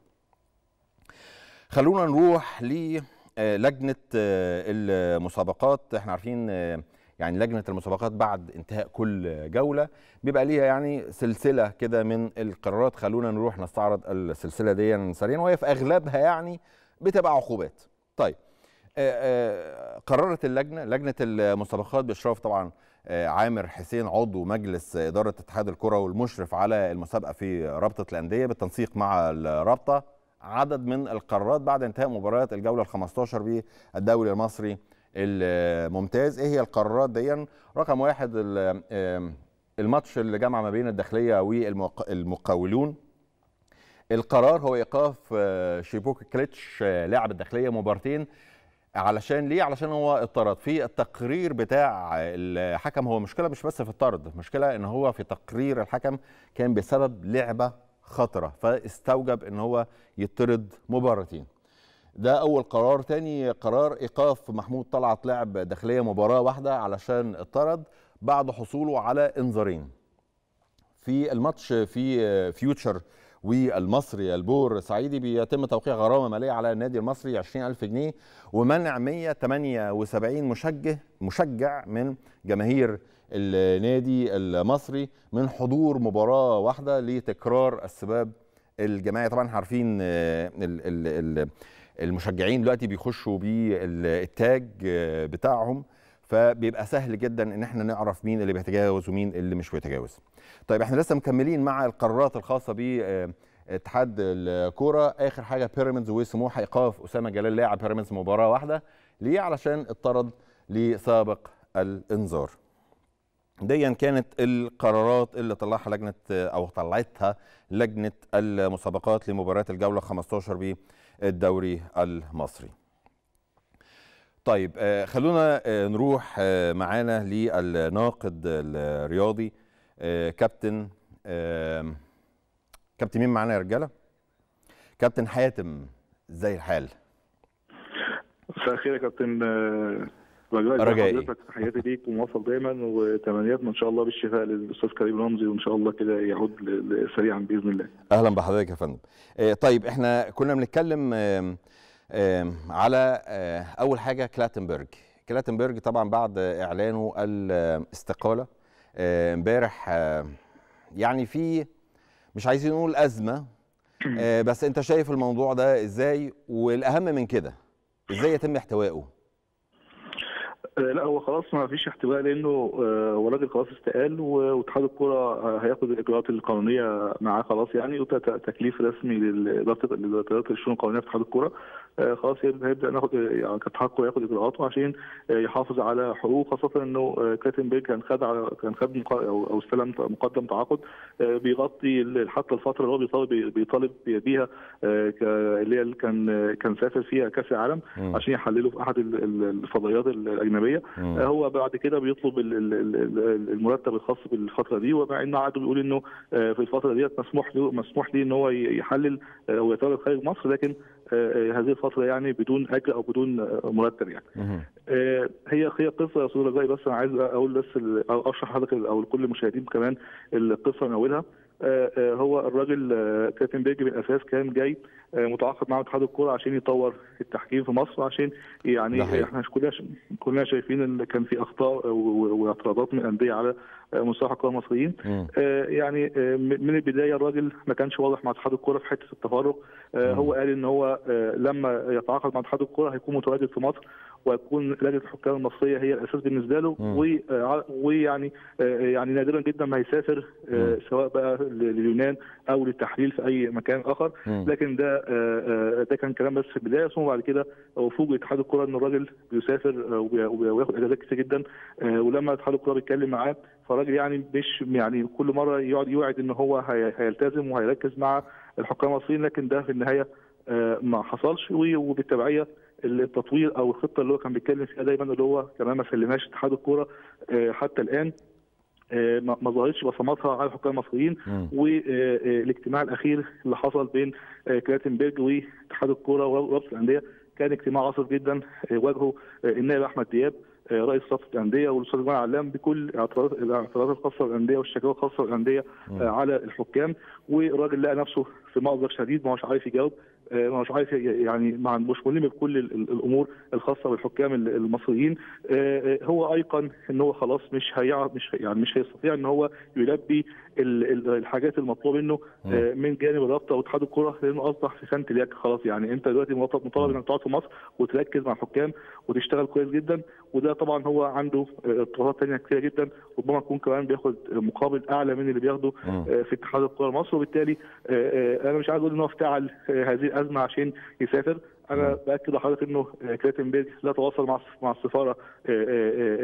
خلونا نروح للجنة آه، آه، المسابقات احنا عارفين آه، يعني لجنة المسابقات بعد انتهاء كل جولة بيبقى ليها يعني سلسلة كده من القرارات خلونا نروح نستعرض السلسلة دي سريعا وهي في أغلبها يعني بتبقى عقوبات طيب قررت اللجنة لجنة المسابقات بإشراف طبعا آه، عامر حسين عضو مجلس إدارة اتحاد الكرة والمشرف على المسابقة في رابطة الأندية بالتنسيق مع الرابطة عدد من القرارات بعد انتهاء مباريات الجولة ال 15 بالدوري المصري الممتاز ايه هي القرارات دي رقم واحد آه، الماتش اللي جمع ما بين الداخلية والمقاولون القرار هو ايقاف آه، شيبوك كليتش لاعب الداخليه مبارتين علشان ليه علشان هو اطرد في التقرير بتاع الحكم هو مشكله مش بس في الطرد مشكله ان هو في تقرير الحكم كان بسبب لعبه خطره فاستوجب ان هو يطرد مباراتين ده اول قرار تاني قرار ايقاف محمود طلعت لعب داخليه مباراه واحده علشان اطرد بعد حصوله على انذارين في الماتش في فيوتشر والمصري البور سعيدي بيتم توقيع غرامه ماليه على النادي المصري 20000 جنيه ومنع 178 مشجع مشجع من جماهير النادي المصري من حضور مباراه واحده لتكرار السباب الجماعي طبعا احنا عارفين آه، المشجعين دلوقتي بيخشوا بالتاج آه، بتاعهم فبيبقى سهل جدا ان احنا نعرف مين اللي بيتجاوز ومين اللي مش بيتجاوز طيب احنا لسه مكملين مع القرارات الخاصه ب اتحاد الكوره اخر حاجه بيراميدز وسموحه ايقاف اسامه جلال لاعب بيراميدز مباراه واحده ليه علشان اطرد لسابق الانذار ديا كانت القرارات اللي طلعها لجنه او طلعتها لجنه المسابقات لمباريات الجوله 15 بالدوري المصري طيب آه، خلونا آه، نروح آه، معانا للناقد الرياضي آه، كابتن كابتن مين معانا يا رجاله؟ كابتن حاتم ازاي الحال؟ مساء الخير يا كابتن آه، حضرتك تحياتي ليك ومواصل دايما وتمنياتنا ان شاء الله بالشفاء للاستاذ كريم رمزي وان شاء الله كده يعود سريعا باذن الله. اهلا بحضرتك يا فندم. آه، طيب احنا كنا بنتكلم على اول حاجه كلاتنبرج، كلاتنبرج طبعا بعد اعلانه الاستقاله آه، امبارح آه، يعني في مش عايزين نقول ازمه آه، بس انت شايف الموضوع ده ازاي والاهم من كده ازاي يتم احتوائه لا هو خلاص ما فيش احتواء لانه هو راجل خلاص استقال واتحاد الكوره هياخد الاجراءات القانونيه معاه خلاص يعني وتكليف رسمي لاداره الشؤون القانونيه في اتحاد الكوره آه، خلاص هيبدا ناخد يعني كانت حقه ياخد اجراءاته عشان آه، يحافظ على حقوقه خاصه انه آه، كاتنبرج كان خد على كان خد او استلم مقدم تعاقد بيغطي حتى الفتره اللي هو بيطالب بيطالب بيها اللي هي كان كان سافر فيها كاس العالم عشان يحلله في احد الفضائيات الاجنبيه هو بعد كده بيطلب المرتب الخاص بالفتره دي ومع ان عقده بيقول انه في الفتره ديت مسموح له مسموح ليه ان هو يحلل ويتواجد خارج مصر لكن آه، آه، هذه الفتره يعني بدون اجر او بدون آه، مرتب يعني. هي هي قصه يا استاذ رجائي بس انا عايز اقول بس او اشرح حضرتك او لكل المشاهدين كمان القصه من اولها آه، آه، هو الراجل آه، كابتن بيج بالاساس كان جاي متعاقد مع اتحاد الكوره عشان يطور التحكيم في مصر عشان يعني احنا كلنا كلنا شايفين ان كان في اخطاء واعتراضات من الانديه على مصطلح الكوره المصريين يعني من البدايه الراجل ما كانش واضح مع اتحاد الكوره في حته التفرق هو قال ان هو لما يتعاقد مع اتحاد الكوره هيكون متواجد في مصر ويكون لجنه الحكام المصريه هي الاساس بالنسبه له ويعني يعني نادرا جدا ما هيسافر سواء بقى لليونان او للتحليل في اي مكان اخر لكن ده آه، آه، ده كان كلام بس في البدايه ثم بعد كده وفوج اتحاد الكره ان الراجل بيسافر آه، وياخد اجازات كتير جدا ولما اتحاد الكره بيتكلم معاه فالراجل يعني مش يعني كل مره يقعد يوعد ان هو هيلتزم وهيركز مع الحكام المصريين لكن ده في النهايه ما حصلش وبالتبعيه التطوير او الخطه اللي هو كان بيتكلم فيها دايما اللي هو كمان ما سلمهاش اتحاد الكوره حتى الان آه، ما ظهرتش بصماتها على الحكام المصريين والاجتماع آه، آه، الاخير اللي حصل بين كلاتنبرج واتحاد الكوره ورابطه الانديه كان اجتماع عصيب جدا واجهه النائب احمد دياب رئيس رابطه الانديه والاستاذ جمال علام بكل الاعتراضات الخاصه بالانديه والشكاوى الخاصه بالانديه على الحكام والراجل لقى نفسه في مأزق شديد ما هوش عارف يجاوب آه، مش عارف يعني مع ملم بكل الامور الخاصه بالحكام المصريين آه، آه، هو ايقن ان هو خلاص مش هيعرف مش يعني مش هيستطيع ان هو يلبي الحاجات المطلوبه منه آه، من جانب الرابطه واتحاد الكره لانه اصبح في خانه اليك خلاص يعني انت دلوقتي مطالب انك تقعد في مصر وتركز مع الحكام وتشتغل كويس جدا وده طبعا هو عنده آه، اضطرابات ثانيه كثيره جدا ربما يكون كمان بياخد مقابل اعلى من اللي بياخده آه، في اتحاد الكره المصري وبالتالي انا مش عايز اقول ان هو افتعل هذه الازمه عشان يسافر انا باكد لحضرتك انه بيرج لا تواصل مع مع السفاره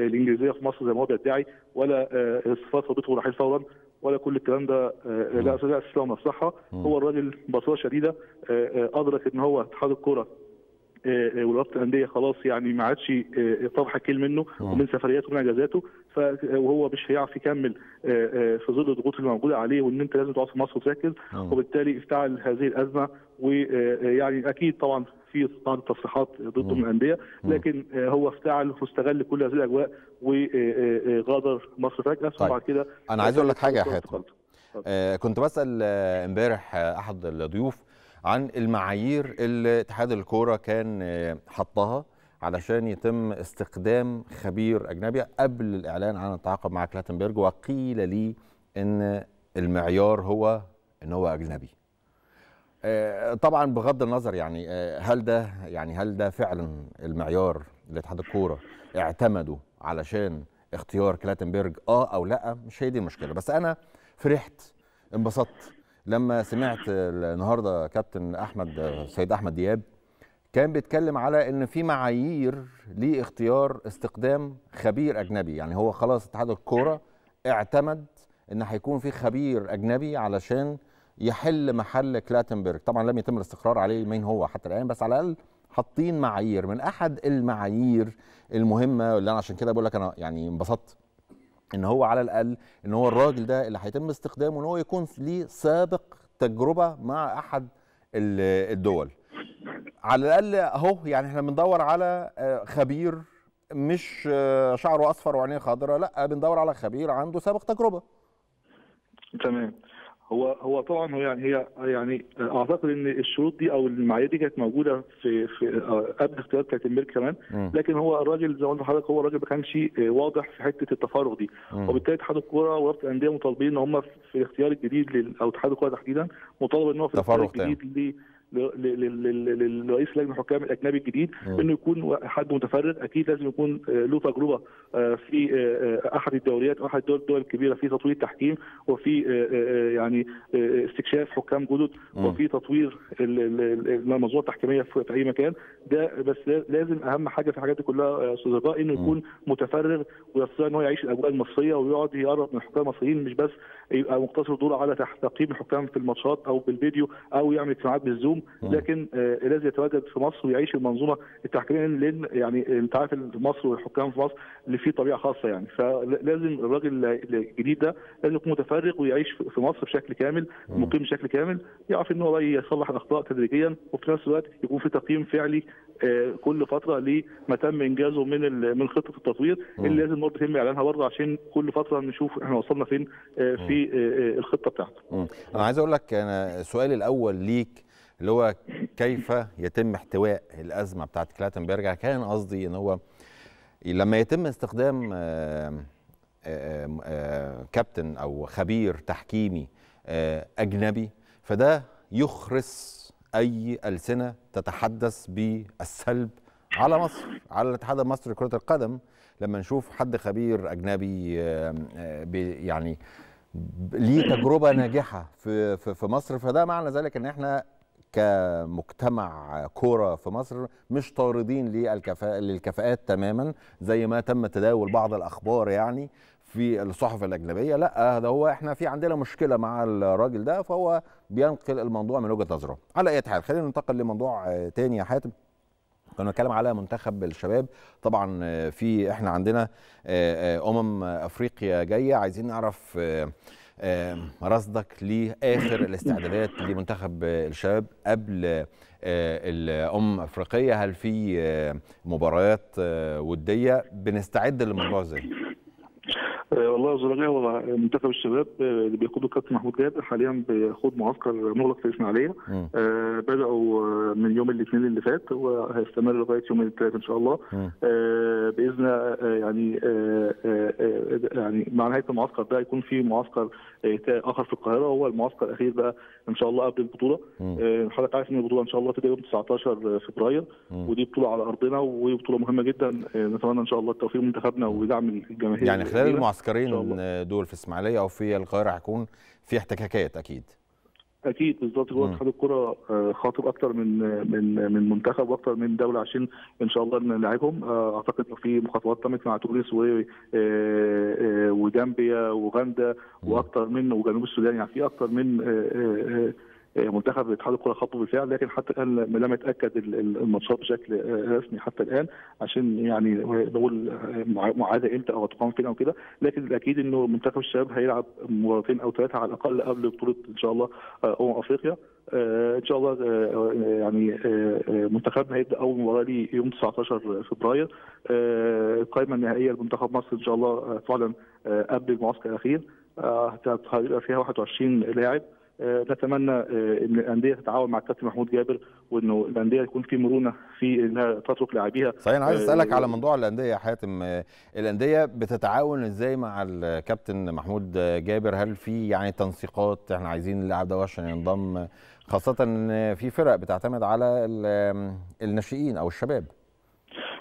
الانجليزيه في مصر زي ما هو بيدعي ولا السفاره طلبته رحيل فورا ولا كل الكلام ده آه، لا استطيع آه. استسلام الصحه آه. هو الراجل بصوره شديده ادرك ان هو اتحاد الكوره ورابطه الانديه خلاص يعني ما عادش طرح كيل منه ومن سفرياته ومن اجازاته وهو مش هيعرف يكمل في ظل الضغوط اللي موجوده عليه وان انت لازم تقعد في مصر وتركز وبالتالي افتعل هذه الازمه ويعني اكيد طبعا في طبعا تصريحات ضده من الانديه لكن هو افتعل واستغل كل هذه الاجواء وغادر آه، آه، آه، مصر فجاه طيب. وبعد كده انا عايز اقول لك حاجه يا حاتم آه كنت بسال امبارح احد الضيوف عن المعايير اللي اتحاد الكوره كان حطها علشان يتم استخدام خبير اجنبي قبل الاعلان عن التعاقد مع كلاتنبرج وقيل لي ان المعيار هو ان هو اجنبي آه، طبعا بغض النظر يعني آه، هل ده يعني هل ده فعلا المعيار اللي اتحاد الكوره اعتمده علشان اختيار كلاتنبرج اه او لا مش هي دي المشكله بس انا فرحت انبسطت لما سمعت النهارده كابتن احمد سيد احمد دياب كان بيتكلم على ان في معايير لاختيار استخدام خبير اجنبي يعني هو خلاص اتحاد الكوره اعتمد ان هيكون في خبير اجنبي علشان يحل محل كلاتنبرج طبعا لم يتم الاستقرار عليه مين هو حتى الان بس على الاقل حاطين معايير من احد المعايير المهمه اللي انا عشان كده بقول لك انا يعني انبسطت ان هو على الاقل ان هو الراجل ده اللي هيتم استخدامه ان هو يكون ليه سابق تجربه مع احد الدول على الاقل اهو يعني احنا بندور على آه، خبير مش آه، شعره اصفر وعينيه خضراء لا بندور على خبير عنده سابق تجربه تمام هو هو طبعا هو يعني هي يعني اعتقد ان الشروط دي او المعايير دي كانت موجوده في, في قبل اختيار كلاتنبرج كمان لكن هو الراجل زي ما قلت لحضرتك هو الراجل ما كانش واضح في حته التفرغ دي وبالتالي اتحاد الكوره ورابطه الانديه مطالبين ان هم في الاختيار الجديد او اتحاد الكوره تحديدا مطالب ان هو في الاختيار الجديد لرئيس لجنه الحكام الاجنبي الجديد اه. انه يكون حد متفرغ اكيد لازم يكون آه، له تجربه آه، في احد الدوريات احد الدول الدول الكبيره في تطوير تحكيم وفي يعني استكشاف حكام جدد وفي تطوير المنظومه التحكيميه في اي مكان ده بس لازم اهم حاجه في الحاجات دي كلها استاذ انه يكون متفرغ ويستطيع ان هو يعيش الاجواء المصريه ويقعد يقرب من الحكام المصريين مش بس يبقى مقتصر دوره على تقييم الحكام في الماتشات او بالفيديو او يعمل اجتماعات بالزوم لكن آه، لازم يتواجد في مصر ويعيش المنظومه التحكيميه لان يعني انت عارف مصر والحكام في مصر اللي فيه طبيعه خاصه يعني فلازم الراجل الجديد ده لازم يكون متفرغ ويعيش في مصر بشكل كامل مقيم بشكل كامل يعرف ان هو يصلح الاخطاء تدريجيا وفي نفس الوقت يكون في تقييم فعلي آه، كل فتره لما تم انجازه من من خطه التطوير اللي لازم برضه يتم اعلانها برضه عشان كل فتره نشوف احنا وصلنا فين آه، في الخطه بتاعته. انا عايز اقول لك انا سؤالي الاول ليك اللي هو كيف يتم احتواء الازمه بتاعه كلاتنبرج كان قصدي ان هو لما يتم استخدام آه، آه، آه، كابتن او خبير تحكيمي اجنبي فده يخرس اي السنه تتحدث بالسلب على مصر على الاتحاد المصري لكره القدم لما نشوف حد خبير اجنبي يعني ليه تجربه ناجحه في في مصر فده معنى ذلك ان احنا كمجتمع كوره في مصر مش طاردين للكفاءة للكفاءات تماما زي ما تم تداول بعض الاخبار يعني في الصحف الاجنبيه لا هذا هو احنا في عندنا مشكله مع الراجل ده فهو بينقل الموضوع من وجهه نظره على اي حال خلينا ننتقل لموضوع تاني يا حاتم كنا بنتكلم على منتخب الشباب طبعا في احنا عندنا امم افريقيا جايه عايزين نعرف رصدك لاخر الاستعدادات لمنتخب الشباب قبل آه، الامم افريقيه هل في آه، مباريات آه، وديه بنستعد للموضوع ازاي؟ والله الزرانية هو منتخب الشباب آه، اللي بيقوده الكابتن محمود جابر حاليا بيخوض معسكر مغلق في الاسماعيليه آه، بداوا آه، من يوم الاثنين اللي فات وهيستمر لغايه يوم الثلاثاء ان شاء الله باذن يعني يعني مع نهايه المعسكر ده هيكون في معسكر اخر في القاهره هو المعسكر الاخير بقى ان شاء الله قبل البطوله حضرتك عارف ان البطوله ان شاء الله تبقى يوم 19 فبراير ودي بطوله على ارضنا وبطوله مهمه جدا نتمنى ان شاء الله التوفيق لمنتخبنا ودعم الجماهير يعني خلال المعسكر العسكريين دول في اسماعيليه او في القاهره هيكون في احتكاكات اكيد اكيد بالظبط هو اتحاد الكره آه، خاطب اكتر من من من منتخب واكتر من دوله عشان ان شاء الله نلاعبهم آه، اعتقد انه في مخاطبات تمت مع تونس آه، وجامبيا واوغندا واكتر من وجنوب السودان يعني في اكتر من منتخب اتحاد الكره خطوه بالفعل لكن حتى الان لم يتاكد الماتشات بشكل رسمي حتى الان عشان يعني بقول معاده امتى او هتقام فين او كده لكن الاكيد انه منتخب الشباب هيلعب مباراتين او ثلاثه على الاقل قبل بطوله ان شاء الله آه، امم افريقيا آه، ان شاء الله آه، يعني منتخبنا هيبدا اول مباراه ليه يوم 19 فبراير القائمه النهائيه لمنتخب مصر ان شاء الله تعلن قبل المعسكر الاخير هيبقى فيها 21 لاعب آه، نتمنى آه، ان الانديه تتعاون مع الكابتن محمود جابر وانه الانديه يكون في مرونه في انها تترك لاعبيها صحيح انا عايز اسالك آه، على موضوع الانديه يا حاتم الانديه بتتعاون ازاي مع الكابتن محمود جابر هل في يعني تنسيقات احنا عايزين اللاعب ده عشان ينضم خاصه ان في فرق بتعتمد على الناشئين او الشباب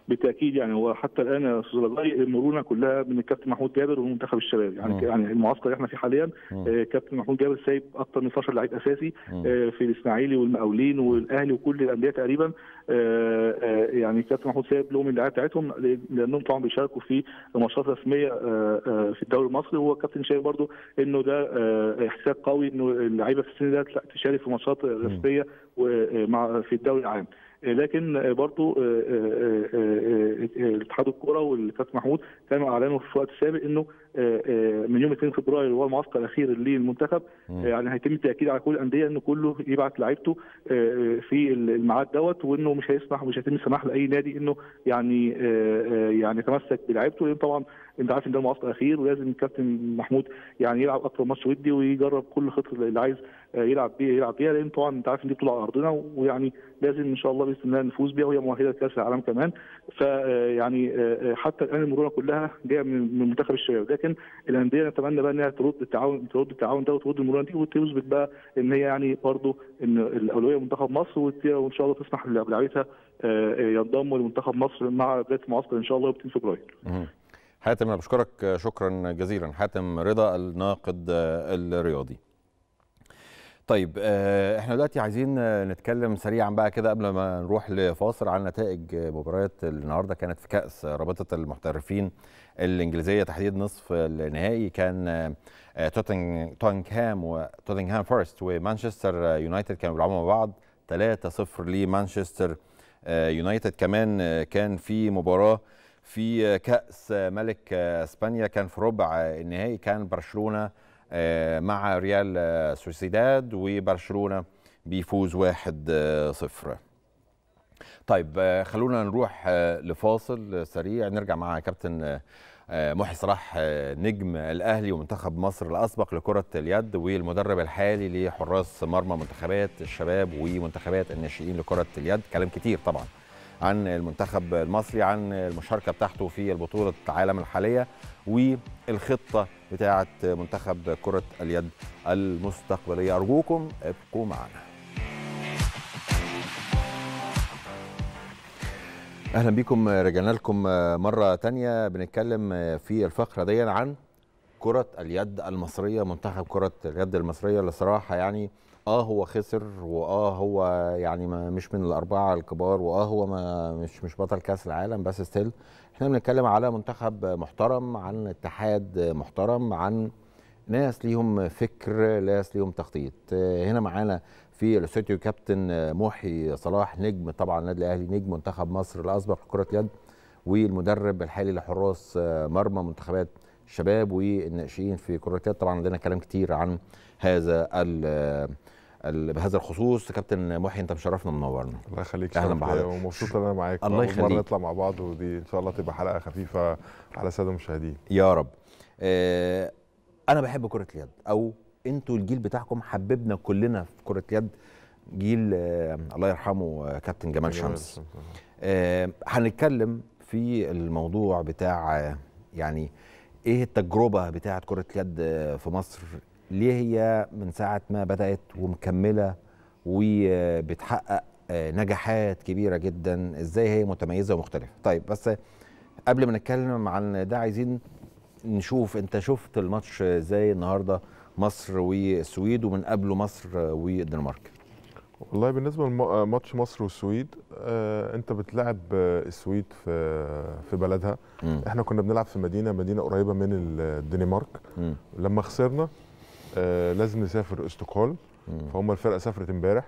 بالتاكيد يعني هو حتى الان يا استاذ رجائي المرونه كلها من الكابتن محمود جابر والمنتخب الشباب يعني أوه. يعني المعسكر اللي احنا فيه حاليا آه، كابتن محمود جابر سايب اكثر من 12 لعيب اساسي آه، في الاسماعيلي والمقاولين والاهلي وكل الانديه تقريبا آه، يعني كابتن محمود سايب لهم اللعيبه بتاعتهم لانهم طبعا بيشاركوا في ماتشات رسميه في الدوري المصري وهو الكابتن شايف برضو انه ده احساس قوي انه اللعيبه في السن ده تشارك في ماتشات رسميه مع في الدوري العام لكن برضو آه، آه، آه، اتحاد الكوره والكابتن محمود كانوا اعلنوا في الوقت السابق انه من يوم 2 فبراير اللي هو المعسكر الاخير للمنتخب يعني هيتم التاكيد على كل الانديه ان كله يبعت لعيبته في الميعاد دوت وانه مش هيسمح مش هيتم السماح لاي نادي انه يعني يعني يتمسك بلعيبته لان طبعا انت عارف ان ده المعسكر الاخير ولازم الكابتن محمود يعني يلعب اكتر ماتش ودي ويجرب كل خطه اللي عايز آه، يلعب بيها يلعب بيها لان طبعا انت عارف ان دي بطوله على ارضنا ويعني لازم ان شاء الله باذن الله نفوز بيها وهي مؤهله لكاس العالم كمان فيعني آه، آه، حتى الان المرونه كلها جايه من منتخب الشباب لكن الانديه نتمنى بقى انها ترد التعاون ترد التعاون ده وترد المرونه دي وتثبت بقى ان هي يعني برضه ان الاولويه منتخب مصر وان شاء الله تسمح لعيبتها ينضموا لمنتخب مصر مع بدايه المعسكر ان شاء الله يوم 2 فبراير. حاتم انا بشكرك شكرا جزيلا حاتم رضا الناقد آه، الرياضي طيب آه، احنا دلوقتي عايزين آه، نتكلم سريعا بقى كده قبل ما نروح لفاصل عن نتائج مباريات النهارده كانت في كاس رابطه المحترفين الانجليزيه تحديد نصف النهائي كان توتنهام وتوتنهام فورست ومانشستر يونايتد كانوا بيلعبوا مع بعض 3-0 لمانشستر يونايتد كمان كان في مباراه في كأس ملك اسبانيا كان في ربع النهائي كان برشلونة آه، مع ريال سوسيداد وبرشلونة بيفوز 1-0 آه، طيب آه، خلونا نروح لفاصل سريع نرجع مع كابتن محي صلاح نجم الاهلي ومنتخب مصر الاسبق لكره اليد والمدرب الحالي لحراس مرمى منتخبات الشباب ومنتخبات الناشئين لكره اليد كلام كتير طبعا عن المنتخب المصري عن المشاركه بتاعته في البطوله العالم الحاليه والخطه بتاعه منتخب كره اليد المستقبليه ارجوكم ابقوا معنا اهلا بكم رجعنا لكم مره تانية بنتكلم في الفقره دي عن كره اليد المصريه منتخب كره اليد المصريه اللي صراحه يعني اه هو خسر واه هو يعني ما مش من الاربعه الكبار واه هو ما مش مش بطل كاس العالم بس ستيل احنا بنتكلم على منتخب محترم عن اتحاد محترم عن ناس ليهم فكر ناس ليهم تخطيط هنا معانا في الاستوديو كابتن محي صلاح نجم طبعا النادي الاهلي نجم منتخب مصر الاسبق في كره اليد والمدرب الحالي لحراس مرمى منتخبات الشباب والناشئين في كره اليد طبعا عندنا كلام كتير عن هذا بهذا الخصوص كابتن محي انت مشرفنا منورنا الله يخليك اهلا بحضرتك ومبسوط ان انا معاك الله يخليك مره نطلع مع بعض ودي ان شاء الله تبقى حلقه خفيفه على الساده المشاهدين يا رب آه انا بحب كره اليد او انتوا الجيل بتاعكم حببنا كلنا في كره اليد جيل آه الله يرحمه آه، كابتن جمال شمس آه، هنتكلم في الموضوع بتاع آه، يعني ايه التجربه بتاعه كره اليد في مصر ليه هي من ساعه ما بدات ومكمله وبتحقق آه، نجاحات كبيره جدا ازاي هي متميزه ومختلفه طيب بس قبل ما نتكلم عن ده عايزين نشوف انت شفت الماتش ازاي النهارده مصر والسويد ومن قبله مصر والدنمارك والله بالنسبه لماتش آه، مصر والسويد آه انت بتلعب آه، السويد في في بلدها م. احنا كنا بنلعب في مدينه مدينه قريبه من الدنمارك م. لما خسرنا آه، لازم نسافر استوكهولم فهم الفرقه سافرت امبارح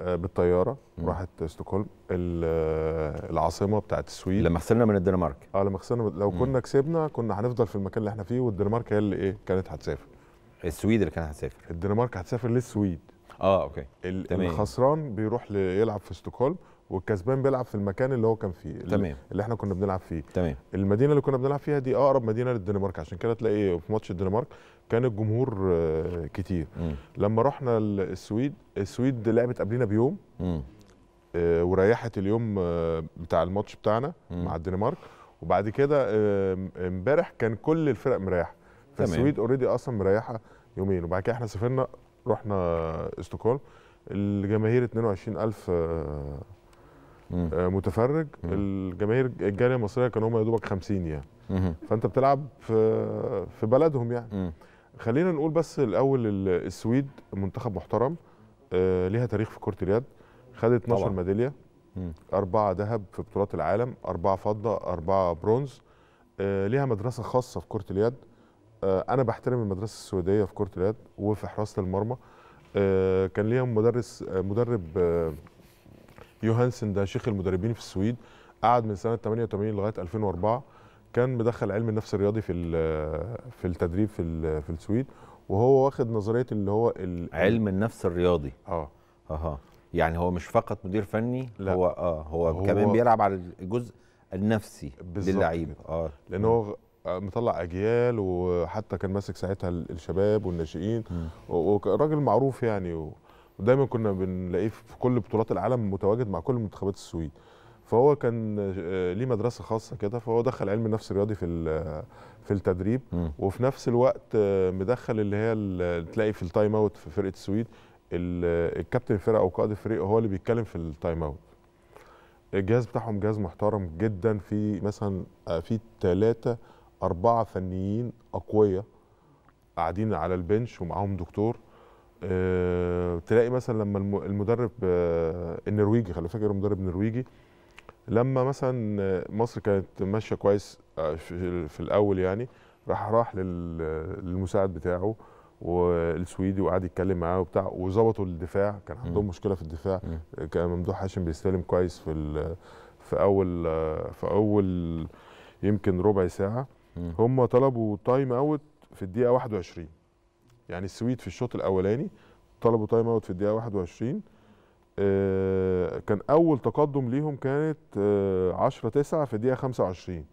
آه، بالطياره مم. راحت استوكهولم آه، العاصمه بتاعت السويد لما خسرنا من الدنمارك اه لما خسرنا لو مم. كنا كسبنا كنا هنفضل في المكان اللي احنا فيه والدنمارك هي اللي ايه كانت هتسافر السويد اللي كانت هتسافر الدنمارك هتسافر للسويد اه اوكي تمام الخسران بيروح يلعب في استوكهولم والكسبان بيلعب في المكان اللي هو كان فيه تمام اللي احنا كنا بنلعب فيه تمام المدينه اللي كنا بنلعب فيها دي اقرب مدينه للدنمارك عشان كده تلاقي في ماتش الدنمارك كان الجمهور آه، كتير مم. لما رحنا السويد السويد لعبت قبلنا بيوم مم. آه، وريحت اليوم آه، بتاع الماتش بتاعنا مم. مع الدنمارك وبعد كده امبارح كان كل الفرق مريحه فالسويد اوريدي اصلا مريحه يومين وبعد كده احنا سافرنا رحنا استوكهولم الجماهير 22000 متفرج الجماهير الجاليه المصريه كانوا هم يا دوبك 50 يعني فانت بتلعب في في بلدهم يعني خلينا نقول بس الاول السويد منتخب محترم آه، ليها تاريخ في كره اليد خدت 12 طبعا. ميداليه أربعة ذهب في بطولات العالم أربعة فضة أربعة برونز آه، ليها مدرسة خاصة في كرة اليد آه، أنا بحترم المدرسة السويدية في كرة اليد وفي حراسة المرمى كان ليها مدرس مدرب يوهانسن ده شيخ المدربين في السويد قعد من سنة 88 لغاية 2004 كان مدخل علم النفس الرياضي في في التدريب في في السويد وهو واخد نظريه اللي هو علم النفس الرياضي اه اها يعني هو مش فقط مدير فني لا. هو اه هو, هو كمان بيلعب على الجزء النفسي للعيب اه لان هو مطلع اجيال وحتى كان ماسك ساعتها الشباب والناشئين وراجل معروف يعني ودايما كنا بنلاقيه في كل بطولات العالم متواجد مع كل منتخبات السويد فهو كان آه، ليه مدرسه خاصه كده فهو دخل علم النفس الرياضي في في التدريب م. وفي نفس الوقت آه، مدخل اللي هي اللي تلاقي في التايم اوت في فرقه السويد الكابتن الفرقه او قائد الفريق هو اللي بيتكلم في التايم اوت الجهاز بتاعهم جهاز محترم جدا في مثلا آه، في ثلاثه اربعه فنيين اقوياء قاعدين على البنش ومعاهم دكتور تلاقي مثلا لما المدرب النرويجي خلي فاكر مدرب نرويجي لما مثلا مصر كانت ماشيه كويس آه، في الاول يعني راح راح للمساعد بتاعه والسويدي وقعد يتكلم معاه وبتاع وظبطوا الدفاع كان عندهم مشكله في الدفاع كان ممدوح هاشم بيستلم كويس في في اول في اول يمكن ربع ساعه هم طلبوا تايم اوت في الدقيقه 21 يعني السويد في الشوط الاولاني طلبوا تايم اوت في الدقيقه 21 آه، كان اول تقدم ليهم كانت 10 آه، 9 في الدقيقه 25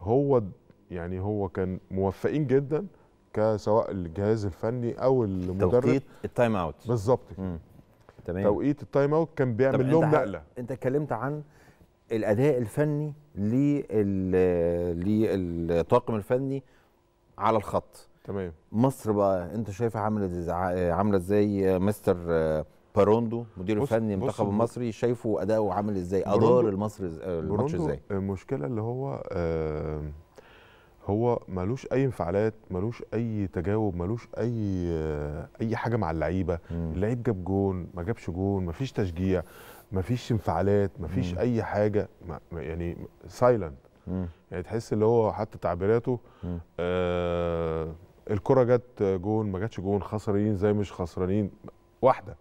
هو يعني هو كان موفقين جدا كسواء الجهاز الفني او المدرب توقيت التايم اوت بالظبط تمام توقيت التايم اوت كان بيعمل لهم نقله انت اتكلمت عن الاداء الفني للطاقم الفني على الخط تمام مصر بقى انت شايفها عامله عامله ازاي مستر باروندو مدير الفني المنتخب المصري شايفه اداؤه عامل ازاي ادار المصري آه، الماتش ازاي المشكله آه، اللي هو هو ملوش اي انفعالات ملوش اي تجاوب ملوش اي آه، اي حاجه مع اللعيبه اللعيب جاب جون ما جابش جون مفيش تشجيع مفيش انفعالات مفيش مم. اي حاجه يعني سايلنت يعني تحس اللي هو حتى تعبيراته آه الكره جت جون ما جاتش جون خسرانين زي مش خسرانين واحده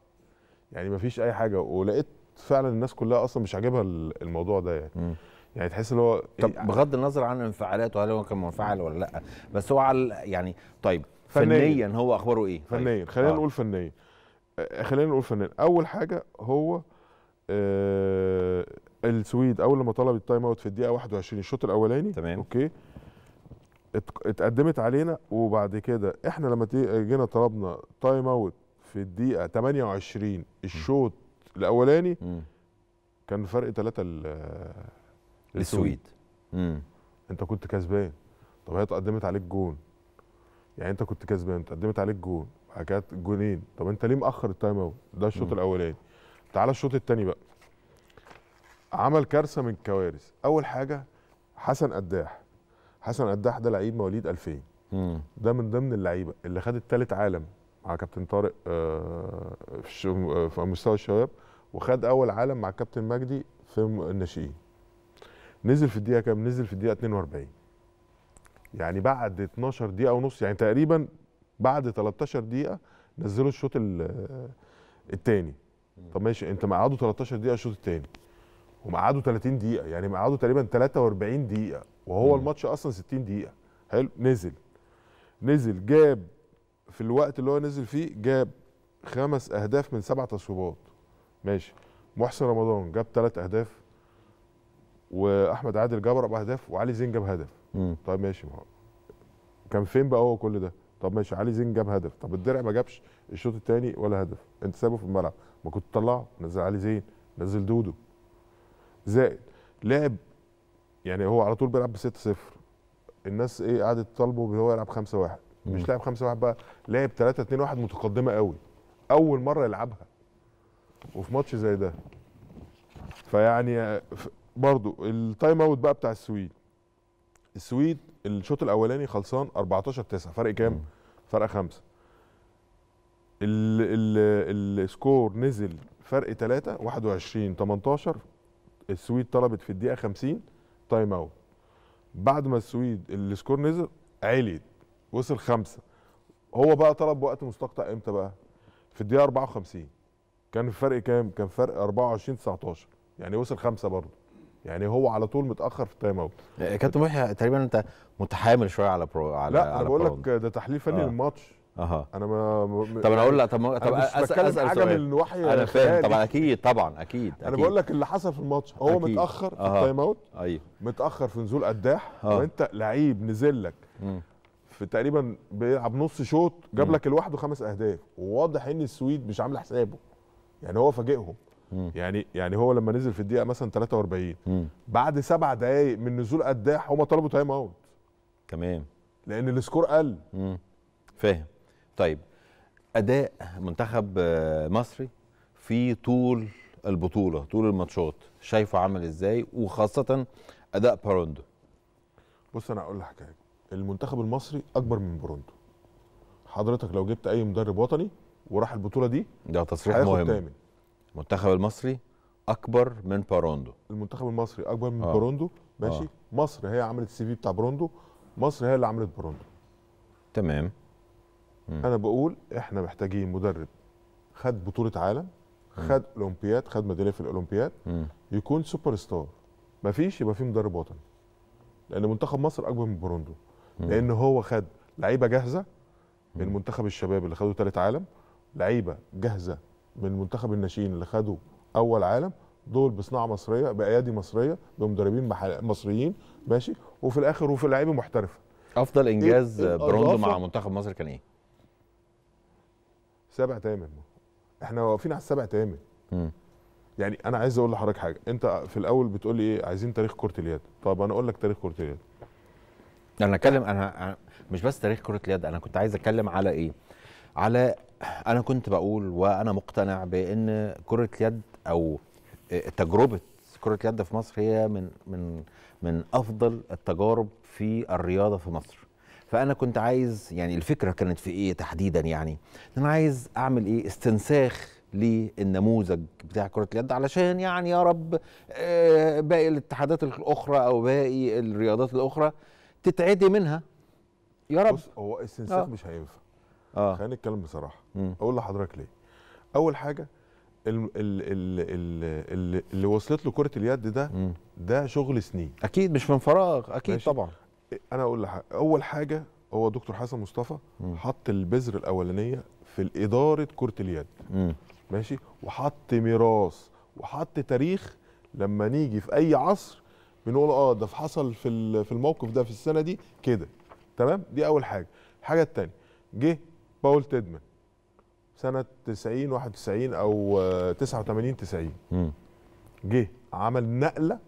يعني ما فيش اي حاجه ولقيت فعلا الناس كلها اصلا مش عاجبها الموضوع ده يعني م. يعني تحس اللي هو طب يعني بغض النظر عن انفعالاته هل هو كان منفعل ولا لا بس هو على يعني طيب فنيا, هو اخباره ايه؟ طيب. فنيا طيب. خلينا آه. نقول فنيا آه، خلينا نقول فنيا اول حاجه هو آه السويد اول لما طلب التايم اوت في الدقيقه 21 الشوط الاولاني تمام اوكي اتقدمت علينا وبعد كده احنا لما جينا طلبنا تايم اوت في الدقيقه 28 الشوط الاولاني كان فرق ثلاثة للسويد انت كنت كسبان طب هي تقدمت عليك جون يعني انت كنت كسبان تقدمت عليك جون بعد كده جونين طب انت ليه مأخر التايم اوت ده الشوط الاولاني تعالى الشوط الثاني بقى عمل كارثه من الكوارث اول حاجه حسن قداح حسن قداح ده لعيب مواليد 2000 ده من ضمن اللعيبه اللي خد الثالث عالم مع كابتن طارق آه، في مستوى الشباب وخد اول عالم مع كابتن مجدي في الناشئين نزل في الدقيقه كام نزل في الدقيقه 42 يعني بعد 12 دقيقه ونص يعني تقريبا بعد 13 دقيقه نزلوا الشوط الثاني طب ماشي انت مقعدوا 13 دقيقه الشوط الثاني ومقعدوا 30 دقيقه يعني مقعدوا تقريبا 43 دقيقه وهو الماتش اصلا 60 دقيقه حلو نزل نزل جاب في الوقت اللي هو نزل فيه جاب خمس اهداف من سبع تصويبات ماشي محسن رمضان جاب ثلاث اهداف واحمد عادل جاب اربع اهداف وعلي زين جاب هدف مم. طيب ماشي ما كان فين بقى هو كل ده طب ماشي علي زين جاب هدف طب الدرع ما جابش الشوط الثاني ولا هدف انت سابه في الملعب ما كنت تطلعه نزل علي زين نزل دودو زائد لعب يعني هو على طول بيلعب ب 6 0 الناس ايه قعدت تطالبه ان هو يلعب 5 1 مش لاعب 5 1 بقى لاعب 3 2 1 متقدمه قوي اول مره يلعبها وفي ماتش زي ده فيعني برضو التايم اوت بقى بتاع السويد السويد الشوط الاولاني خلصان 14 9 فرق كام فرق خمسة ال ال السكور نزل فرق 3 21 18 السويد طلبت في الدقيقه 50 تايم اوت بعد ما السويد السكور نزل عليت وصل خمسه هو بقى طلب وقت مستقطع امتى بقى؟ في الدقيقه 54 كان الفرق كام؟ كان فرق 24 19 يعني وصل خمسه برضه يعني هو على طول متاخر في التايم اوت إيه، كابتن محي تقريبا انت متحامل شويه على برو على لا انا بقول لك ده تحليل فني آه. للماتش اها انا ما طب انا اقول لك طب طب اسال اسال سؤال انا فاهم طبعا اكيد طبعا اكيد انا بقول لك اللي حصل في الماتش هو أكيد. متاخر في التايم اوت ايوه متاخر في نزول قداح أه. وانت لعيب نزل لك في تقريبا بيلعب نص شوط جاب لك لوحده خمس اهداف وواضح ان السويد مش عامله حسابه يعني هو فاجئهم يعني يعني هو لما نزل في الدقيقه مثلا 43 بعد سبع دقائق من نزول قداح هم طلبوا تايم اوت تمام لان السكور قل فاهم طيب اداء منتخب آه، مصري في طول البطوله طول الماتشات شايفه عامل ازاي وخاصه اداء باروندو بص انا هقول لحضرتك المنتخب المصري اكبر من بروندو حضرتك لو جبت اي مدرب وطني وراح البطوله دي ده تصريح مهم تامن. المنتخب المصري اكبر من باروندو المنتخب المصري اكبر من آه. باروندو آه. ماشي آه. مصر هي عملت السي في بتاع باروندو مصر هي اللي عملت باروندو تمام م. انا بقول احنا محتاجين مدرب خد بطوله عالم خد اولمبياد خد ميداليه في الاولمبياد م. يكون سوبر ستار مفيش يبقى في مدرب وطني لان منتخب مصر اكبر من باروندو لان هو خد لعيبه جاهزه من منتخب الشباب اللي خدوا ثالث عالم لعيبه جاهزه من منتخب الناشئين اللي خدوا اول عالم دول بصناعه مصريه بايادي مصريه بمدربين مصريين ماشي وفي الاخر وفي لعيبه محترفه افضل إيه انجاز إيه مع منتخب مصر كان ايه سبع تامن احنا واقفين على السبع تامن يعني انا عايز اقول لحضرتك حاجه انت في الاول بتقول لي ايه عايزين تاريخ كره اليد طب انا اقول لك تاريخ كره اليد انا اتكلم انا مش بس تاريخ كره اليد انا كنت عايز اتكلم على ايه على انا كنت بقول وانا مقتنع بان كره اليد او آه، تجربه كره اليد في مصر هي من من من افضل التجارب في الرياضه في مصر فانا كنت عايز يعني الفكره كانت في ايه تحديدا يعني انا عايز اعمل ايه استنساخ للنموذج بتاع كرة اليد علشان يعني يا رب آه، باقي الاتحادات الأخرى أو باقي الرياضات الأخرى تتعدي منها يا رب بص هو استنساخ آه. مش هينفع اه خلينا نتكلم بصراحه مم. اقول لحضرتك ليه اول حاجه اللي وصلت له كره اليد ده مم. ده شغل سنين اكيد مش من فراغ اكيد ماشي. طبعا انا اقول لحاجة. اول حاجه هو دكتور حسن مصطفى حط البذر الاولانيه في اداره كره اليد مم. ماشي وحط ميراث وحط تاريخ لما نيجي في اي عصر بنقول اه ده حصل في في الموقف ده في السنه دي كده تمام دي اول حاجه الحاجه الثانيه جه باول تيدمان سنه 90 91 او 89 90 جه عمل نقله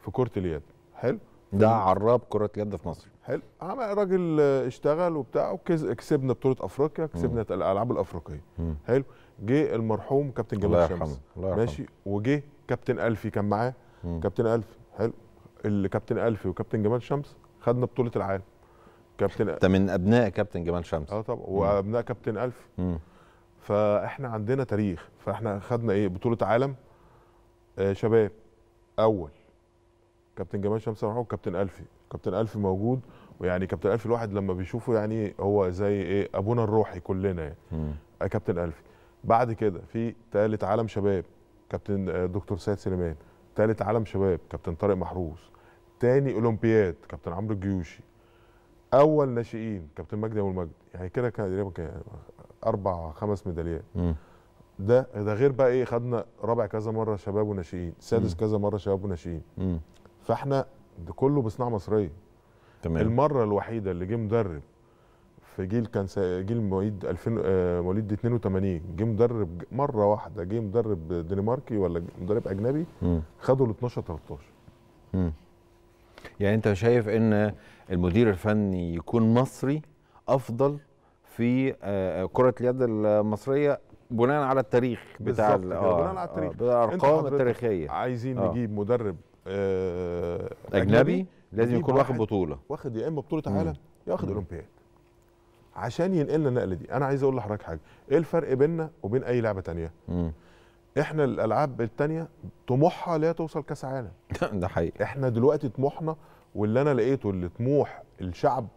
في كره اليد حلو ده عراب كره اليد في مصر حلو عمل راجل اشتغل وبتاع كسبنا بطوله افريقيا كسبنا الالعاب الافريقيه حلو جه المرحوم كابتن جمال شمس الله يرحمه ماشي وجه كابتن الفي كان معاه كابتن الفي حلو اللي كابتن الفي وكابتن جمال شمس خدنا بطوله العالم كابتن انت من ابناء كابتن جمال شمس اه طبعا وابناء كابتن الفي فاحنا عندنا تاريخ فاحنا خدنا ايه بطوله عالم آه شباب اول كابتن جمال شمس مرحوم كابتن الفي كابتن الفي موجود ويعني كابتن الفي الواحد لما بيشوفه يعني هو زي ايه ابونا الروحي كلنا يعني آه كابتن الفي بعد كده في ثالث عالم شباب كابتن الدكتور آه، دكتور سيد سليمان تالت عالم شباب كابتن طارق محروس تاني اولمبياد كابتن عمرو الجيوشي اول ناشئين كابتن مجدي ابو المجد يعني كده كان تقريبا اربع خمس ميداليات ده ده غير بقى ايه خدنا رابع كذا مره شباب وناشئين سادس كذا مره شباب وناشئين فاحنا ده كله بصناعه مصريه تمام المره الوحيده اللي جه مدرب في جيل كان جيل مواليد 2000 مواليد 82 جه مدرب مره واحده جه مدرب دنماركي ولا مدرب اجنبي خدوا ال 12 13 مم. يعني انت شايف ان المدير الفني يكون مصري افضل في آه، آه، كره اليد المصريه بناء على التاريخ بتاع آه بناء على التاريخ آه، بالارقام التاريخيه عايزين آه. نجيب مدرب آه اجنبي لازم يكون واخد بطوله واخد يا اما بطوله عالم ياخد اولمبياد عشان ينقلنا النقله دي انا عايز اقول لحضرتك حاجه ايه الفرق بيننا وبين اي لعبه تانية مم. احنا الالعاب التانية طموحها اللي هي توصل كاس عالم (laughs) ده حقيقي احنا دلوقتي طموحنا واللي انا لقيته اللي طموح الشعب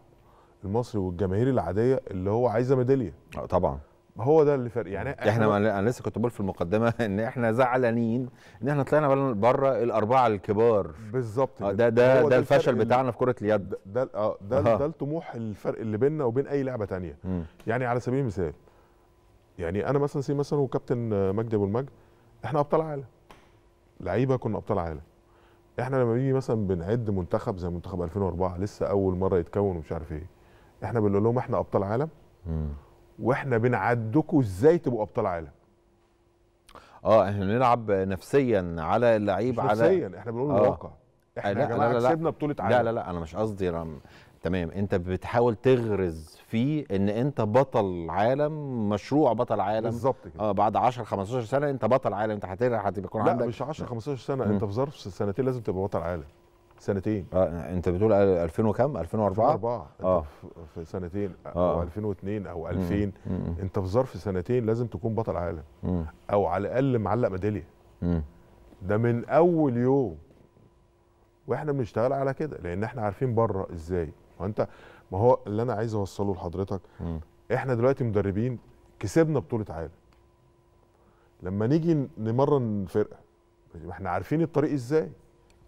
المصري والجماهير العاديه اللي هو عايزه ميداليه اه طبعا هو ده اللي فرق يعني, يعني احنا انا لسه كنت بقول في المقدمه (laughs) ان احنا زعلانين ان احنا طلعنا بره الاربعه الكبار بالظبط آه، ده ده ده ده الفشل بتاعنا في كره اليد ده ده آه، ده ده الطموح الفرق اللي بيننا وبين اي لعبه تانية م. يعني على سبيل المثال يعني انا مثلا سي مثلا وكابتن آه، مجدي ابو المجد احنا ابطال عالم لعيبه كنا ابطال عالم احنا لما بيجي مثلا بنعد منتخب زي منتخب 2004 لسه اول مره يتكون ومش عارف ايه احنا بنقول لهم احنا ابطال عالم م. واحنا بنعدكم ازاي تبقوا ابطال عالم اه احنا بنلعب نفسيا على اللعيب على نفسيا احنا بنقول آه. الواقع احنا يا جماعه كسبنا بطوله عالم لا لا لا انا مش قصدي رم... تمام انت بتحاول تغرز فيه ان انت بطل عالم مشروع بطل عالم بالظبط كده اه بعد 10 15 سنه انت بطل عالم انت هتكون عندك لا مش 10 15 سنه م. انت في ظرف سنتين لازم تبقى بطل عالم سنتين اه انت بتقول 2000 وكم 2004 2004 اه في سنتين آه. او 2002 او 2000 مم. انت في ظرف سنتين لازم تكون بطل عالم مم. او على الاقل معلق ميداليه ده من اول يوم واحنا بنشتغل على كده لان احنا عارفين بره ازاي وانت ما هو اللي انا عايز اوصله لحضرتك احنا دلوقتي مدربين كسبنا بطوله عالم لما نيجي نمرن فرقه احنا عارفين الطريق ازاي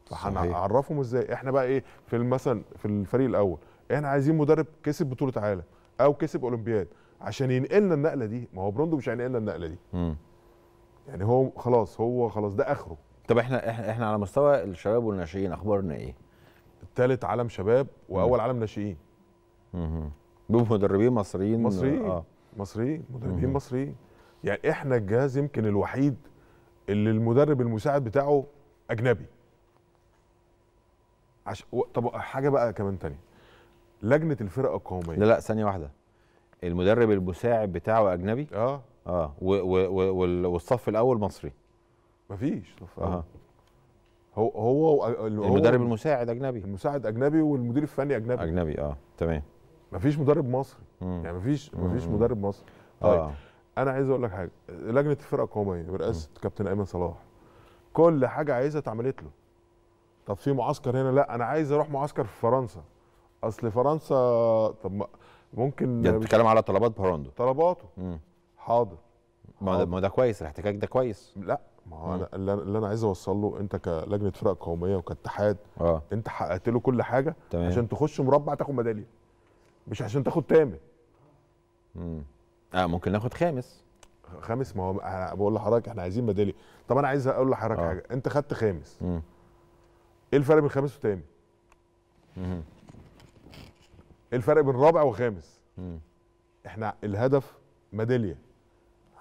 فهنعرفهم ازاي احنا بقى ايه في مثلا في الفريق الاول احنا عايزين مدرب كسب بطوله عالم او كسب اولمبياد عشان ينقلنا النقله دي ما هو بروندو مش هينقلنا النقله دي م. يعني هو خلاص هو خلاص ده اخره طب احنا احنا, احنا على مستوى الشباب والناشئين اخبارنا ايه ثالث عالم شباب واول عالم ناشئين بمدربين مصريين مصريين آه. مصريين مدربين مم. مصريين يعني احنا الجهاز يمكن الوحيد اللي المدرب المساعد بتاعه اجنبي عش... طب حاجه بقى كمان تانية لجنه الفرقه القوميه لا لا ثانيه واحده المدرب المساعد بتاعه اجنبي اه اه و... و... و... والصف الاول مصري مفيش صف اه هو هو المدرب هو المساعد اجنبي المساعد اجنبي والمدير الفني اجنبي اجنبي اه تمام مفيش مدرب مصري مم. يعني مفيش مفيش مم. مدرب مصري طيب آه. انا عايز اقول لك حاجه لجنه الفرقه القوميه برئاسه كابتن ايمن صلاح كل حاجه عايزها اتعملت له طب في معسكر هنا لا انا عايز اروح معسكر في فرنسا اصل فرنسا طب ممكن يعني بتتكلم على طلبات باروندو طلباته حاضر ما ده كويس الاحتكاك ده كويس لا ما هو انا اللي انا عايز اوصل له انت كلجنه فرق قوميه وكاتحاد آه. انت حققت له كل حاجه تمام. عشان تخش مربع تاخد ميداليه مش عشان تاخد تامن امم اه ممكن ناخد خامس خامس ما هو بقول لحضرتك احنا عايزين ميداليه طب انا عايز اقول لحضرتك آه. حاجه انت خدت خامس مم. ايه الفرق بين خامس وتاني؟ ايه الفرق بين رابع وخامس؟ احنا الهدف ميداليه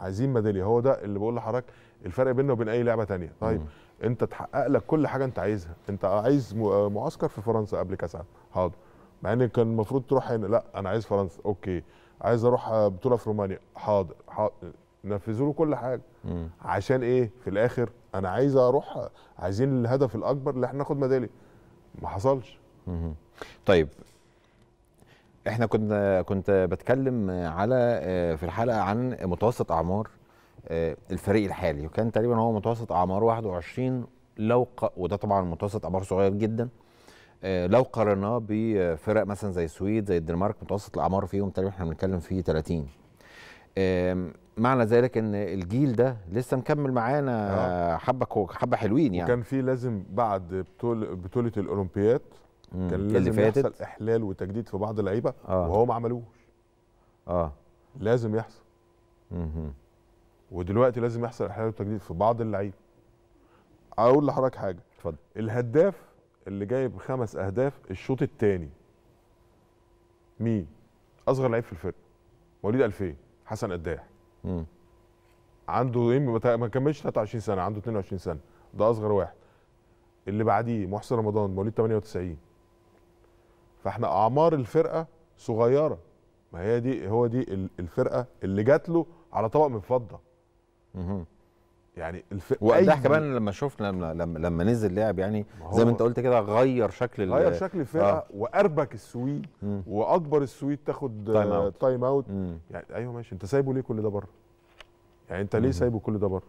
عايزين ميداليه هو ده اللي بقول لحضرتك الفرق بيننا وبين اي لعبه تانية طيب مم. انت تحقق لك كل حاجه انت عايزها انت عايز آه، معسكر في فرنسا قبل كاس عالم حاضر مع ان كان المفروض تروح هنا لا انا عايز فرنسا اوكي عايز اروح آه، بطوله في رومانيا حاضر, حاضر. نفذوا له كل حاجه مم. عشان ايه في الاخر انا عايز اروح عايزين الهدف الاكبر اللي احنا ناخد ميداليه ما حصلش مم. طيب احنا كنا كنت بتكلم على آه، في الحلقه عن متوسط اعمار آه، الفريق الحالي وكان تقريبا هو متوسط اعمار 21 لو وده طبعا متوسط اعمار صغير جدا آه، لو قارناه بفرق مثلا زي السويد زي الدنمارك متوسط الاعمار فيهم تقريبا احنا بنتكلم فيه 30 معنى ذلك ان الجيل ده لسه مكمل معانا آه. حبه حبه حلوين يعني وكان في لازم بعد بطوله الاولمبياد كان لازم يحصل احلال وتجديد في بعض اللعيبه آه. وهو ما عملوش اه لازم يحصل مم. ودلوقتي لازم يحصل احلال وتجديد في بعض اللعيبه اقول لحضرتك حاجه اتفضل الهداف اللي جايب خمس اهداف الشوط الثاني مين اصغر لعيب في الفرقه وليد 2000 حسن قداح عنده ما كملش 23 سنه عنده 22 سنه ده اصغر واحد اللي بعديه محسن رمضان مواليد 98 فاحنا اعمار الفرقه صغيره ما هي دي هو دي الفرقه اللي جات له على طبق من فضه يعني الف... وقدها كمان لما شفنا لما لما, نزل لعب يعني زي ما انت قلت كده غير شكل غير شكل الفرقه آه. واربك السويد واكبر السويد تاخد تايم اوت تايم اوت يعني ايوه ماشي انت سايبه ليه كل ده بره؟ يعني انت ليه سايبه كل ده بره؟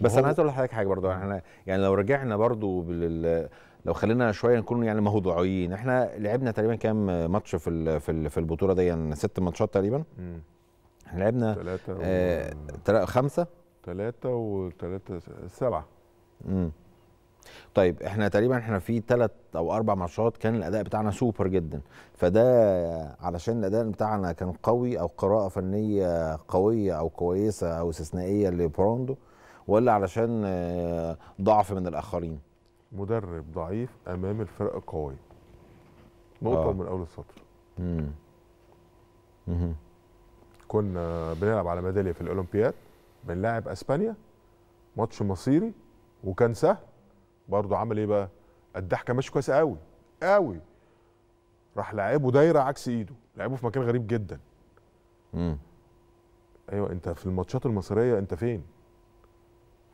بس انا عايز اقول لحضرتك حاجه برضه احنا يعني لو رجعنا برضه بال لو خلينا شويه نكون يعني موضوعيين احنا لعبنا تقريبا كام ماتش في في البطوله دي يعني ست ماتشات تقريبا احنا لعبنا ثلاثه آه خمسه ثلاثة وثلاثة سبعة مم. امم طيب احنا تقريبا احنا في ثلاث او اربع ماتشات كان الاداء بتاعنا سوبر جدا فده علشان الاداء بتاعنا كان قوي او قراءه فنيه قويه او كويسه او استثنائيه لبروندو ولا علشان آه، ضعف من الاخرين مدرب ضعيف امام الفرق قويه نقطه آه. من اول السطر امم كنا بنلعب على ميداليه في الاولمبياد بنلاعب اسبانيا ماتش مصيري وكان سهل برضه عمل ايه بقى؟ الضحكه ماشيه كويسه قوي قوي راح لعبه دايره عكس ايده لعبه في مكان غريب جدا امم ايوه انت في الماتشات المصيريه انت فين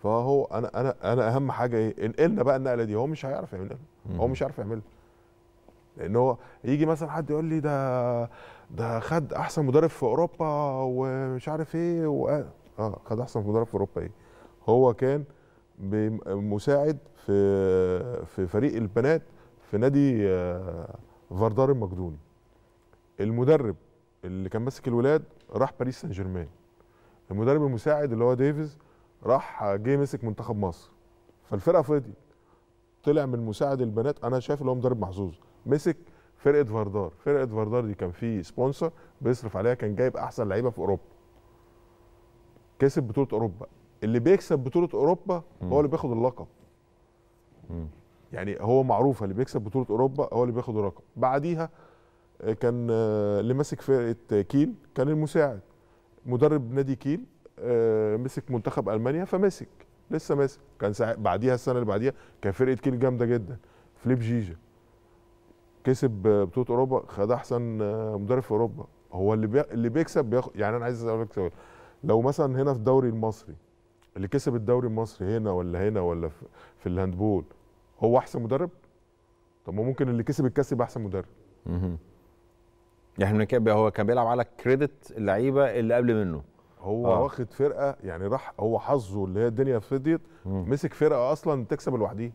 فهو انا انا انا اهم حاجه ايه انقلنا بقى النقله دي هو مش هيعرف يعملها هو مش عارف يعملها لان هو يجي مثلا حد يقول لي ده ده خد احسن مدرب في اوروبا ومش عارف ايه و... اه خد احسن مدرب في اوروبا ايه هو كان مساعد في في فريق البنات في نادي آه، فاردار المقدوني المدرب اللي كان ماسك الولاد راح باريس سان جيرمان المدرب المساعد اللي هو ديفيز راح آه، جه مسك منتخب مصر فالفرقه فضيت طلع من مساعد البنات انا شايف ان هو مدرب محظوظ مسك فرقه فاردار فرقه فاردار دي كان في سبونسر بيصرف عليها كان جايب احسن لعيبه في اوروبا كسب بطوله اوروبا اللي بيكسب بطوله اوروبا هو اللي بياخد اللقب يعني هو معروف اللي بيكسب بطوله اوروبا هو اللي بياخد اللقب بعديها آه، كان آه، اللي ماسك فرقه كيل كان المساعد مدرب نادي كيل آه، مسك منتخب المانيا فمسك لسه ماسك كان بعديها السنه اللي بعديها كان فرقه كيل جامده جدا فليب جيجا كسب بطوله اوروبا خد احسن مدرب في اوروبا هو اللي بي... اللي بيكسب بياخد يعني انا عايز أقول سؤال لو مثلا هنا في الدوري المصري اللي كسب الدوري المصري هنا ولا هنا ولا في الهاندبول هو احسن مدرب طب ما ممكن اللي كسب الكاس يبقى احسن مدرب يعني هو كان بيلعب على كريدت اللعيبه اللي قبل منه هو آه. واخد فرقه يعني راح هو حظه اللي هي الدنيا فضيت مسك فرقه اصلا تكسب لوحديها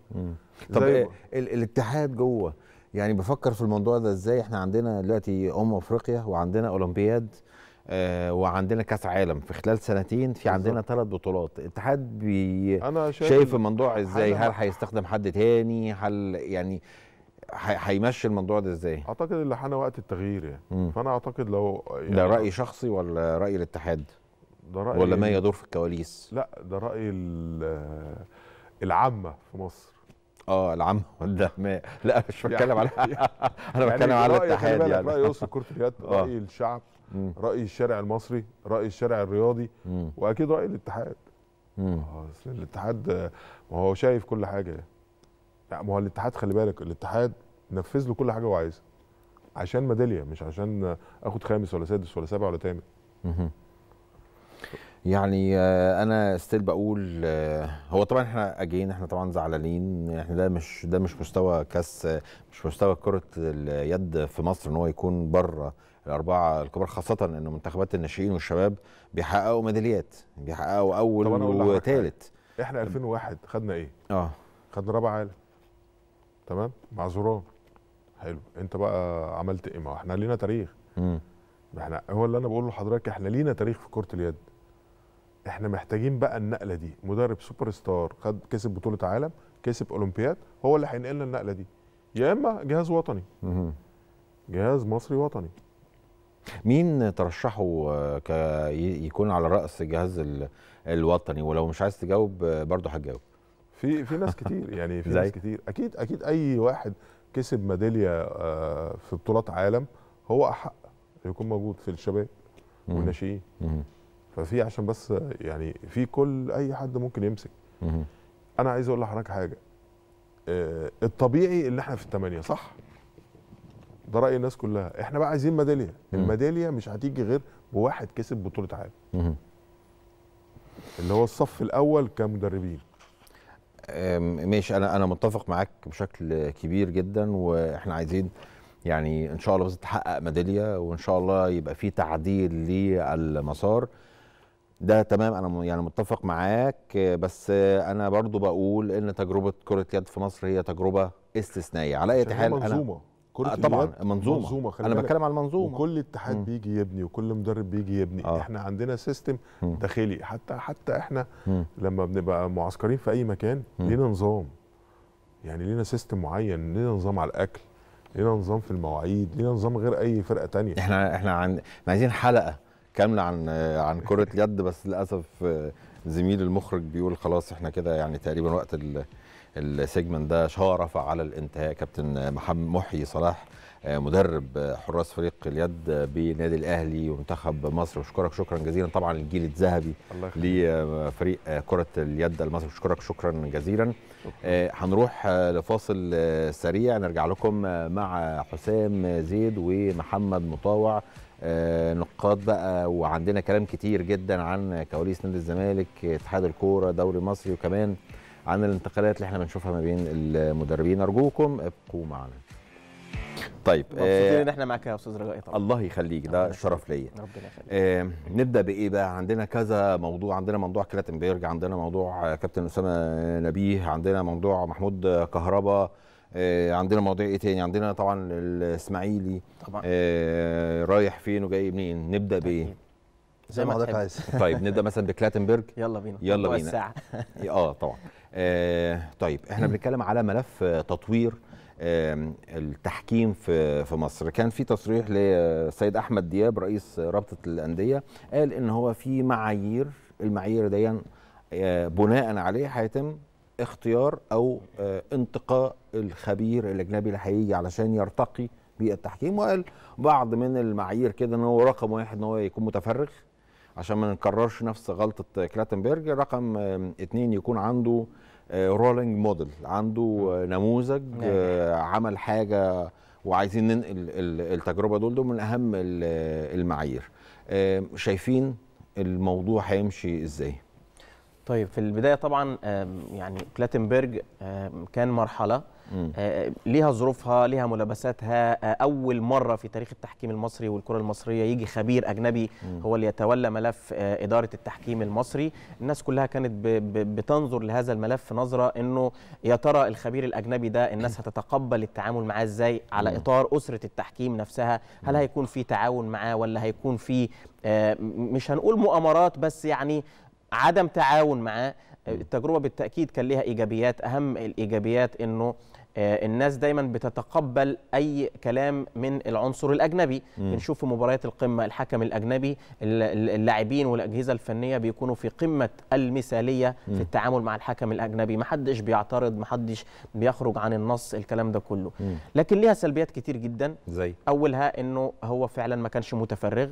طب إيه الاتحاد جوه يعني بفكر في الموضوع ده ازاي احنا عندنا دلوقتي امم افريقيا وعندنا اولمبياد آه، وعندنا كاس عالم في خلال سنتين في عندنا ثلاث بطولات الاتحاد بي أنا شايف, شايف الموضوع ازاي هل هيستخدم حد تاني هل يعني هيمشي الموضوع ده ازاي؟ اعتقد اللي حان وقت التغيير يعني مم. فانا اعتقد لو يعني ده راي شخصي ولا راي الاتحاد؟ ده راي ولا ما يدور في الكواليس؟ لا ده راي العامه في مصر اه العم والدهماء لا مش يعني بتكلم على يعني (laughs) انا بتكلم على الاتحاد يعني راي اسر كره اليد راي الشعب راي الشارع المصري راي الشارع الرياضي واكيد راي الاتحاد آه، اصل الاتحاد ما هو شايف كل حاجه لا يعني ما هو الاتحاد خلي بالك الاتحاد نفذ له كل حاجه هو عايزها عشان ميداليه مش عشان اخد خامس ولا سادس ولا سابع ولا ثامن يعني آه، انا ستيل بقول آه، هو طبعا احنا اجين احنا طبعا زعلانين احنا ده مش ده مش مستوى كاس آه، مش مستوى كره اليد في مصر ان هو يكون بره الاربعه الكبار خاصه ان منتخبات الناشئين والشباب بيحققوا ميداليات بيحققوا اول وثالث احنا 2001 خدنا ايه؟ اه خدنا رابع عالم تمام مع زوران حلو انت بقى عملت ايه؟ ما احنا لينا تاريخ امم احنا هو اللي انا بقوله لحضرتك احنا لينا تاريخ في كره اليد احنا محتاجين بقى النقله دي مدرب سوبر ستار خد كسب بطوله عالم كسب اولمبياد هو اللي هينقلنا النقله دي يا اما جهاز وطني جهاز مصري وطني مين ترشحه آه، يكون على راس الجهاز الوطني ولو مش عايز تجاوب آه، برضه هتجاوب في في ناس كتير (laughs) يعني في ناس كتير اكيد اكيد اي واحد كسب ميداليه آه، في بطولات عالم هو احق يكون موجود في الشباب والناشئين ففي عشان بس يعني في كل اي حد ممكن يمسك انا عايز اقول لحضرتك حاجه آه، الطبيعي اللي احنا في الثمانيه صح ده راي الناس كلها احنا بقى عايزين ميداليه الميداليه مش هتيجي غير بواحد كسب بطوله عالم اللي هو الصف الاول كمدربين ماشي انا انا متفق معاك بشكل كبير جدا واحنا عايزين يعني ان شاء الله بس تحقق ميداليه وان شاء الله يبقى في تعديل للمسار ده تمام انا يعني متفق معاك بس انا برضو بقول ان تجربه كره اليد في مصر هي تجربه استثنائيه على اي حال انا كرة آه، طبعا منظومه, منظومه انا بتكلم على المنظومه وكل اتحاد م. بيجي يبني وكل مدرب بيجي يبني آه. احنا عندنا سيستم داخلي حتى حتى احنا م. لما بنبقى معسكرين في اي مكان م. لينا نظام يعني لينا سيستم معين لينا نظام على الاكل لينا نظام في المواعيد لينا نظام غير اي فرقه تانية احنا احنا عن... عايزين حلقه كامله عن عن كره اليد بس للاسف آه، زميل المخرج بيقول خلاص احنا كده يعني تقريبا وقت السيجمنت ده شارف على الانتهاء كابتن محمد محيي صلاح آه، مدرب آه، حراس فريق اليد بنادي الاهلي ومنتخب مصر واشكرك شكرا جزيلا طبعا الجيل الذهبي لفريق كره اليد المصري واشكرك شكرا جزيلا هنروح لفاصل سريع نرجع لكم مع حسام زيد ومحمد مطاوع آه، نقاط بقى وعندنا كلام كتير جدا عن كواليس نادي الزمالك اتحاد الكوره دوري مصري وكمان عن الانتقالات اللي احنا بنشوفها ما بين المدربين ارجوكم ابقوا معنا طيب مبسوطين ان آه، احنا معاك يا استاذ رجاء طبعا الله يخليك ده شرف ليا ربنا يخليك آه، نبدا بايه بقى عندنا كذا موضوع عندنا موضوع كلاتنبرج عندنا موضوع كابتن اسامه نبيه عندنا موضوع محمود كهربا آه، عندنا مواضيع ايه تاني عندنا طبعا الاسماعيلي طبعا آه، رايح فين وجاي منين نبدا بايه طيب. زي ما حضرتك عايز طيب نبدا مثلا بكلاتنبرج (laughs) يلا بينا يلا بينا اه طبعا آه طيب احنا بنتكلم على ملف آه، تطوير التحكيم في في مصر كان في تصريح للسيد احمد دياب رئيس رابطه الانديه قال ان هو في معايير المعايير دي بناء عليه هيتم اختيار او آه، انتقاء الخبير الاجنبي اللي هيجي علشان يرتقي بيئه وقال بعض من المعايير كده ان هو رقم واحد ان هو يكون متفرغ عشان ما نكررش نفس غلطه كلاتنبرج رقم آه، اتنين يكون عنده رولينج آه، موديل عنده نموذج نعم. عمل حاجه وعايزين ننقل التجربه دول دول من اهم المعايير شايفين الموضوع هيمشي ازاي طيب في البدايه طبعا يعني كلاتنبرج كان مرحله آه، ليها ظروفها ليها ملابساتها آه، اول مره في تاريخ التحكيم المصري والكره المصريه يجي خبير اجنبي هو اللي يتولى ملف آه، اداره التحكيم المصري الناس كلها كانت بتنظر لهذا الملف نظره انه يا ترى الخبير الاجنبي ده الناس (laughs) هتتقبل التعامل معاه ازاي على اطار اسره التحكيم نفسها هل هيكون في تعاون معاه ولا هيكون في مش هنقول مؤامرات بس يعني عدم تعاون معاه التجربه بالتاكيد كان ليها ايجابيات اهم الايجابيات انه آه، الناس دايما بتتقبل اي كلام من العنصر الاجنبي م. بنشوف في مباريات القمه الحكم الاجنبي اللاعبين والاجهزه الفنيه بيكونوا في قمه المثاليه م. في التعامل مع الحكم الاجنبي ما حدش بيعترض ما حدش بيخرج عن النص الكلام ده كله م. لكن ليها سلبيات كتير جدا زي اولها انه هو فعلا ما كانش متفرغ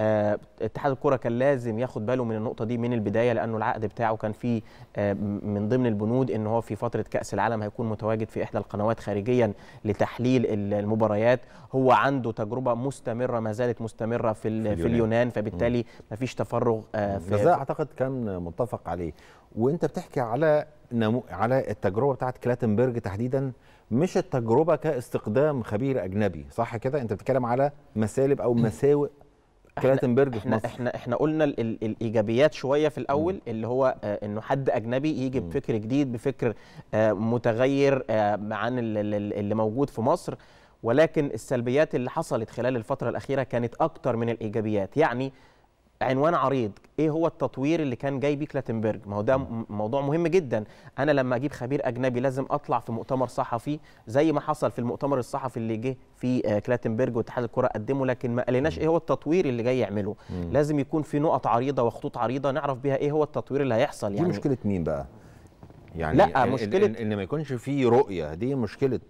آه، اتحاد الكره كان لازم ياخد باله من النقطه دي من البدايه لانه العقد بتاعه كان فيه آه، من ضمن البنود ان هو في فتره كاس العالم هيكون متواجد في احدى القنوات خارجيا لتحليل المباريات هو عنده تجربه مستمره ما زالت مستمره في, في اليونان, في اليونان فبالتالي ما فيش تفرغ آه، في ده اعتقد كان متفق عليه وانت بتحكي على نمو على التجربه بتاعت كلاتنبرج تحديدا مش التجربه كاستقدام خبير اجنبي صح كده انت بتتكلم على مسالب او مساوئ كلاتنبرج في مصر احنا احنا قلنا الـ الـ الايجابيات شويه في الاول م. اللي هو آه انه حد اجنبي يجي بفكر جديد بفكر آه متغير آه عن اللي موجود في مصر ولكن السلبيات اللي حصلت خلال الفتره الاخيره كانت اكتر من الايجابيات يعني عنوان عريض ايه هو التطوير اللي كان جاي بيه كلاتنبرج ما هو ده موضوع مهم جدا انا لما اجيب خبير اجنبي لازم اطلع في مؤتمر صحفي زي ما حصل في المؤتمر الصحفي اللي جه في آه، كلاتنبرج واتحاد الكره قدمه لكن ما قالناش ايه هو التطوير اللي جاي يعمله مم. لازم يكون في نقط عريضه وخطوط عريضه نعرف بيها ايه هو التطوير اللي هيحصل يعني دي مشكله مين بقى يعني لا مشكله ان ما يكونش في رؤيه دي مشكله